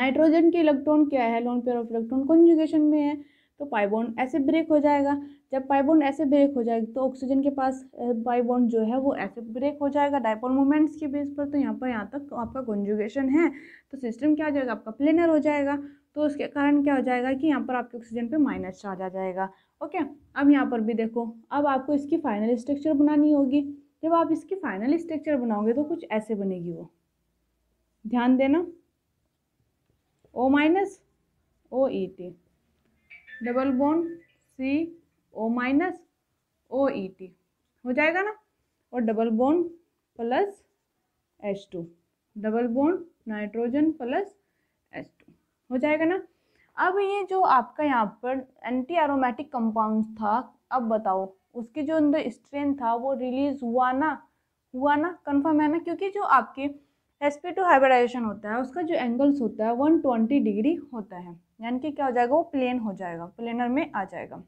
Speaker 1: नाइट्रोजन के इलेक्ट्रॉन क्या है lone pair of electron conjugation में है तो पाइबॉन्ड ऐसे ब्रेक हो जाएगा जब पाइबॉन्ड ऐसे ब्रेक हो जाएगा तो ऑक्सीजन के पास पाइबॉन्ड जो है वो ऐसे ब्रेक हो जाएगा डायपोल मोमेंट्स के बेस पर तो यहाँ पर यहाँ तक तो आपका कंजुगेशन है तो सिस्टम क्या हो जाएगा आपका प्लेनर हो जाएगा तो उसके कारण क्या हो जाएगा कि यहाँ पर आपके ऑक्सीजन पर माइनस चार्ज आ जाएगा ओके अब यहाँ पर भी देखो अब आपको इसकी फाइनल स्ट्रक्चर बनानी होगी जब आप इसकी फाइनल स्ट्रक्चर बनाओगे तो कुछ ऐसे बनेगी वो ध्यान देना O minus O E T double bond C O minus O E T हो जाएगा ना और double bond plus H two double bond nitrogen plus H two हो जाएगा ना अब ये जो आपका यहाँ पर एंटी एरोमेटिक कंपाउंड था अब बताओ उसके जो अंदर स्ट्रेन था वो रिलीज हुआ ना हुआ ना कंफर्म है ना क्योंकि जो आपके एस पी टू हाइब्रिडाइजेशन होता है उसका जो एंगल्स होता है वन ट्वेंटी डिग्री होता है यानी कि क्या हो जाएगा वो प्लेन हो जाएगा प्लेनर में आ जाएगा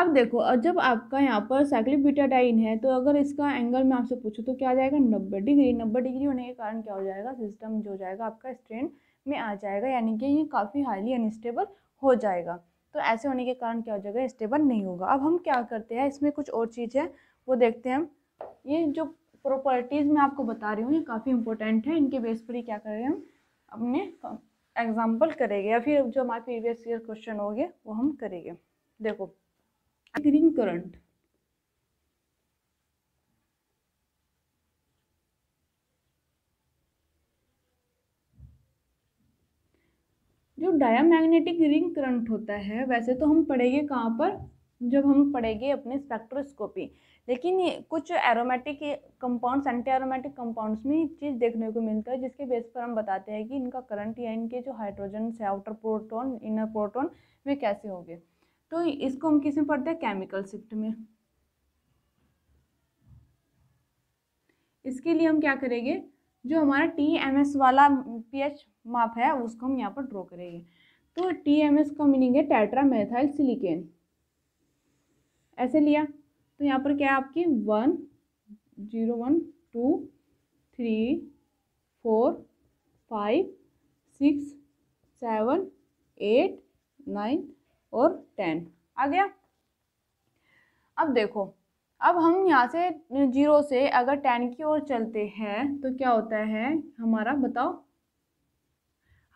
Speaker 1: अब देखो जब आपका यहाँ पर डाइन है तो अगर इसका एंगल मैं आपसे पूछूँ तो क्या आ जाएगा नब्बे डिग्री नब्बे डिग्री होने के कारण क्या हो जाएगा सिस्टम जो हो जाएगा आपका स्ट्रेन में आ जाएगा यानी कि ये काफ़ी हाईली अनस्टेबल हो जाएगा तो ऐसे होने के कारण क्या हो जाएगा स्टेबल नहीं होगा अब हम क्या करते हैं इसमें कुछ और चीज़ है वो देखते हैं ये जो प्रॉपर्टीज़ मैं आपको बता रही हूँ ये काफ़ी इंपॉर्टेंट है इनके बेस पर ही क्या कर रहे हैं हम अपने एग्जाम्पल करेंगे या फिर जो हमारे प्रीवियस ईयर क्वेश्चन होंगे वो हम करेंगे देखो ग्रीन करंट जो डायमैग्नेटिक रिंग करंट होता है वैसे तो हम पढ़ेंगे कहाँ पर जब हम पढ़ेंगे अपने स्पेक्ट्रोस्कोपी लेकिन कुछ aromatic compounds anti aromatic compounds में चीज़ देखने को मिलता है जिसके बेस पर हम बताते हैं कि इनका करंट या इनके जो हाइड्रोजन है आउटर प्रोटोन इनर प्रोटोन वे कैसे होंगे तो इसको हम किस में पढ़ते हैं केमिकल शिफ्ट में इसके लिए हम क्या करेंगे जो हमारा टी एम एस वाला एच माप है उसको हम यहाँ पर ड्रॉ करेंगे तो टी एम एस का मीनिंग है टैट्रा मेथाइल सिलिकेन ऐसे लिया तो यहाँ पर क्या है आपकी one zero one two three four five six seven eight nine और टेन आ गया अब देखो अब हम यहाँ से जीरो से अगर टेन की ओर चलते हैं तो क्या होता है हमारा बताओ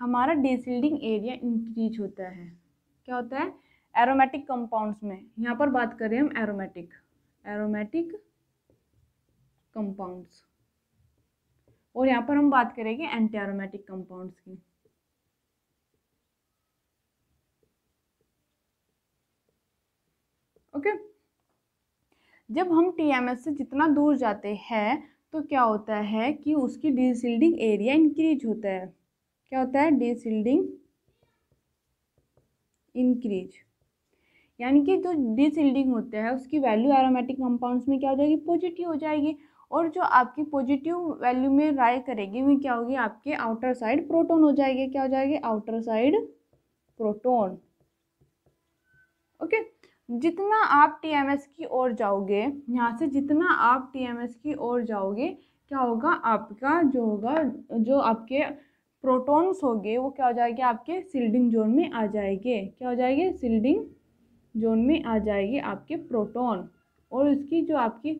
Speaker 1: हमारा डिसील्डिंग एरिया इंक्रीज होता है क्या होता है एरोमेटिक कंपाउंड्स में यहाँ पर बात करें हम एरोमेटिक एरोमेटिक कंपाउंड्स और यहाँ पर हम बात करेंगे एंटी एरोमेटिक कंपाउंड्स की ओके जब हम टीएमएस से जितना दूर जाते हैं तो क्या होता है कि उसकी डीसिल्डिंग एरिया इंक्रीज होता है क्या होता है डीसिल्डिंग इंक्रीज यानी कि जो डिसल्डिंग होता है उसकी वैल्यू एरोमेटिक कंपाउंड्स में क्या हो जाएगी पॉजिटिव हो जाएगी और जो आपकी पॉजिटिव वैल्यू में राय करेगी वह क्या होगी आपके आउटर साइड प्रोटोन हो जाएगी क्या हो जाएगी आउटर साइड प्रोटोन ओके जितना आप टीएमएस की ओर जाओगे यहाँ से जितना आप टीएमएस की ओर जाओगे क्या होगा आपका जो होगा जो आपके प्रोटॉन्स होंगे वो क्या हो जाएगी आपके सिल्डिंग जोन में आ जाएंगे क्या हो जाएगी सिल्डिंग जोन में आ जाएगी आपके प्रोटॉन और उसकी जो आपकी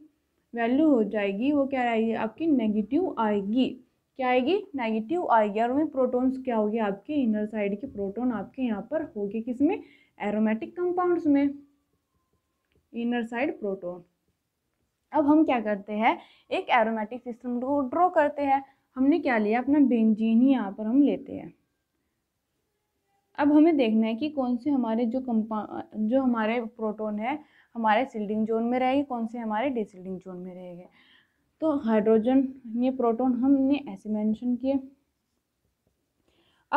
Speaker 1: वैल्यू हो जाएगी वो क्या आएगी आपकी नेगेटिव आएगी क्या आएगी नेगेटिव आएगी और में प्रोटॉन्स क्या होगी आपके इनर साइड के प्रोटॉन आपके यहाँ पर होगी किसमें एरोमेटिक कंपाउंड्स में इनर साइड प्रोटॉन अब हम क्या करते हैं एक एरोमेटिक सिस्टम को ड्रॉ करते हैं हमने क्या लिया अपना बेंजीन ही यहाँ पर हम लेते हैं अब हमें देखना है कि कौन से हमारे जो कंपा जो हमारे प्रोटोन है हमारे सिल्डिंग जोन में रहेगी कौन से हमारे डिसिल्डिंग जोन में रहेगा तो हाइड्रोजन ये प्रोटोन हमने ऐसे मेंशन किए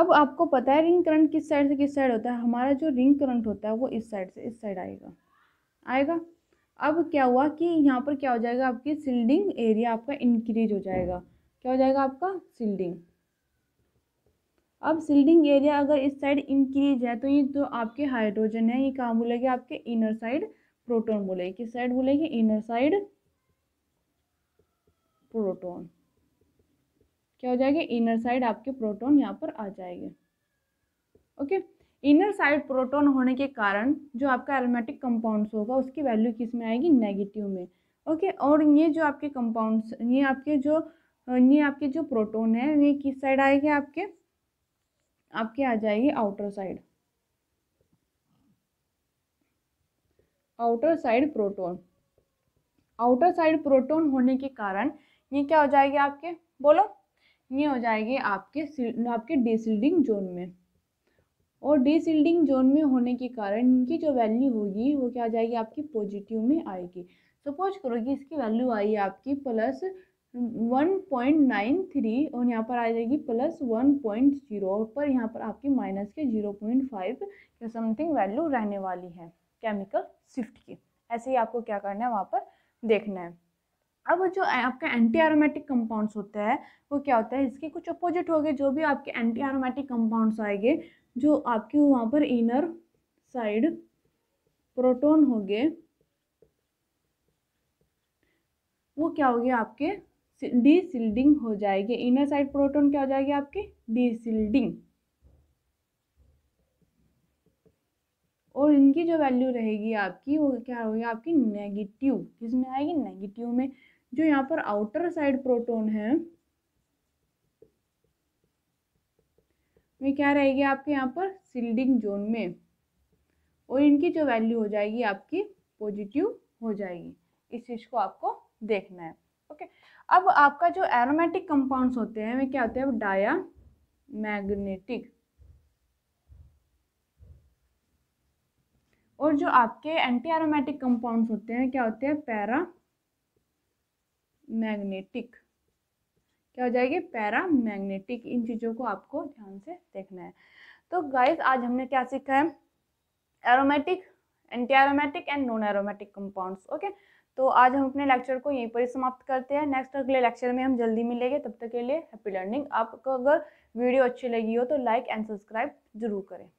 Speaker 1: अब आपको पता है रिंग करंट किस साइड से किस साइड होता है हमारा जो रिंग करंट होता है वो इस साइड से इस साइड आएगा आएगा अब क्या हुआ कि यहाँ पर क्या हो जाएगा आपकी सिल्डिंग एरिया आपका इंक्रीज हो जाएगा क्या हो जाएगा आपका सिल्डिंग अब सील्डिंग एरिया अगर इस साइड इंक्रीज है तो ये जो तो आपके हाइड्रोजन है ये कहाँ बोलेगे आपके इनर साइड प्रोटोन बोलेगी किस साइड बोलेगी इनर साइड प्रोटोन क्या हो जाएगा इनर साइड आपके प्रोटोन यहाँ पर आ जाएंगे ओके इनर साइड प्रोटोन होने के कारण जो आपका एरोमेटिक कंपाउंड्स होगा उसकी वैल्यू किस में आएगी नेगेटिव में ओके और ये जो आपके कंपाउंड्स ये आपके जो ये आपके जो प्रोटोन है ये किस साइड आएगी आपके आपकी आ जाएगी outer side outer side proton outer side proton होने के कारण ये क्या हो जाएगी आपके बोलो ये हो जाएगी आपके आपके डिसिल्डिंग जोन में और डिसिल्डिंग जोन में होने के कारण इनकी जो वैल्यू होगी वो क्या आ जाएगी आपकी पॉजिटिव में आएगी सपोज करो कि इसकी वैल्यू आई आपकी plus one point nine three और यहाँ पर आ जाएगी प्लस वन पॉइंट जीरो पर यहाँ पर आपकी माइनस के जीरो पॉइंट फाइव या समथिंग वैल्यू रहने वाली है केमिकल शिफ्ट की ऐसे ही आपको क्या करना है वहाँ पर देखना है अब जो आपका एंटी एरोमेटिक कंपाउंड्स होते हैं वो क्या होता है इसके कुछ अपोजिट हो गए जो भी आपके एंटी एरोमेटिक कंपाउंड्स आएंगे जो आपके वहाँ पर इनर साइड प्रोटोन हो गए वो क्या हो गया आपके डी हो जाएगी इनर साइड प्रोटोन क्या हो जाएगी आपकी डिसल्डिंग और इनकी जो वैल्यू रहेगी आपकी वो क्या होगी आपकी नेगेटिव किसमें आएगी नेगेटिव में जो यहाँ पर आउटर साइड प्रोटोन है में क्या रहेगी आपके यहाँ पर सिल्डिंग जोन में और इनकी जो वैल्यू हो जाएगी आपकी पॉजिटिव हो जाएगी इस चीज़ को आपको देखना है ओके अब आपका जो एरोमेटिक कंपाउंड्स होते हैं वे क्या होते हैं डाया मैग्नेटिक और जो आपके एंटी एरोमेटिक कंपाउंड्स होते हैं क्या होते हैं पैरा मैग्नेटिक क्या हो जाएगी पैरा मैग्नेटिक इन चीज़ों को आपको ध्यान से देखना है तो गाइस आज हमने क्या सीखा है aromatic anti aromatic and non aromatic compounds okay तो आज हम अपने लेक्चर को यहीं पर ही समाप्त करते हैं नेक्स्ट अगले लेक्चर में हम जल्दी मिलेंगे तब तक के लिए हैप्पी लर्निंग आपको अगर वीडियो अच्छी लगी हो तो लाइक एंड सब्सक्राइब जरूर करें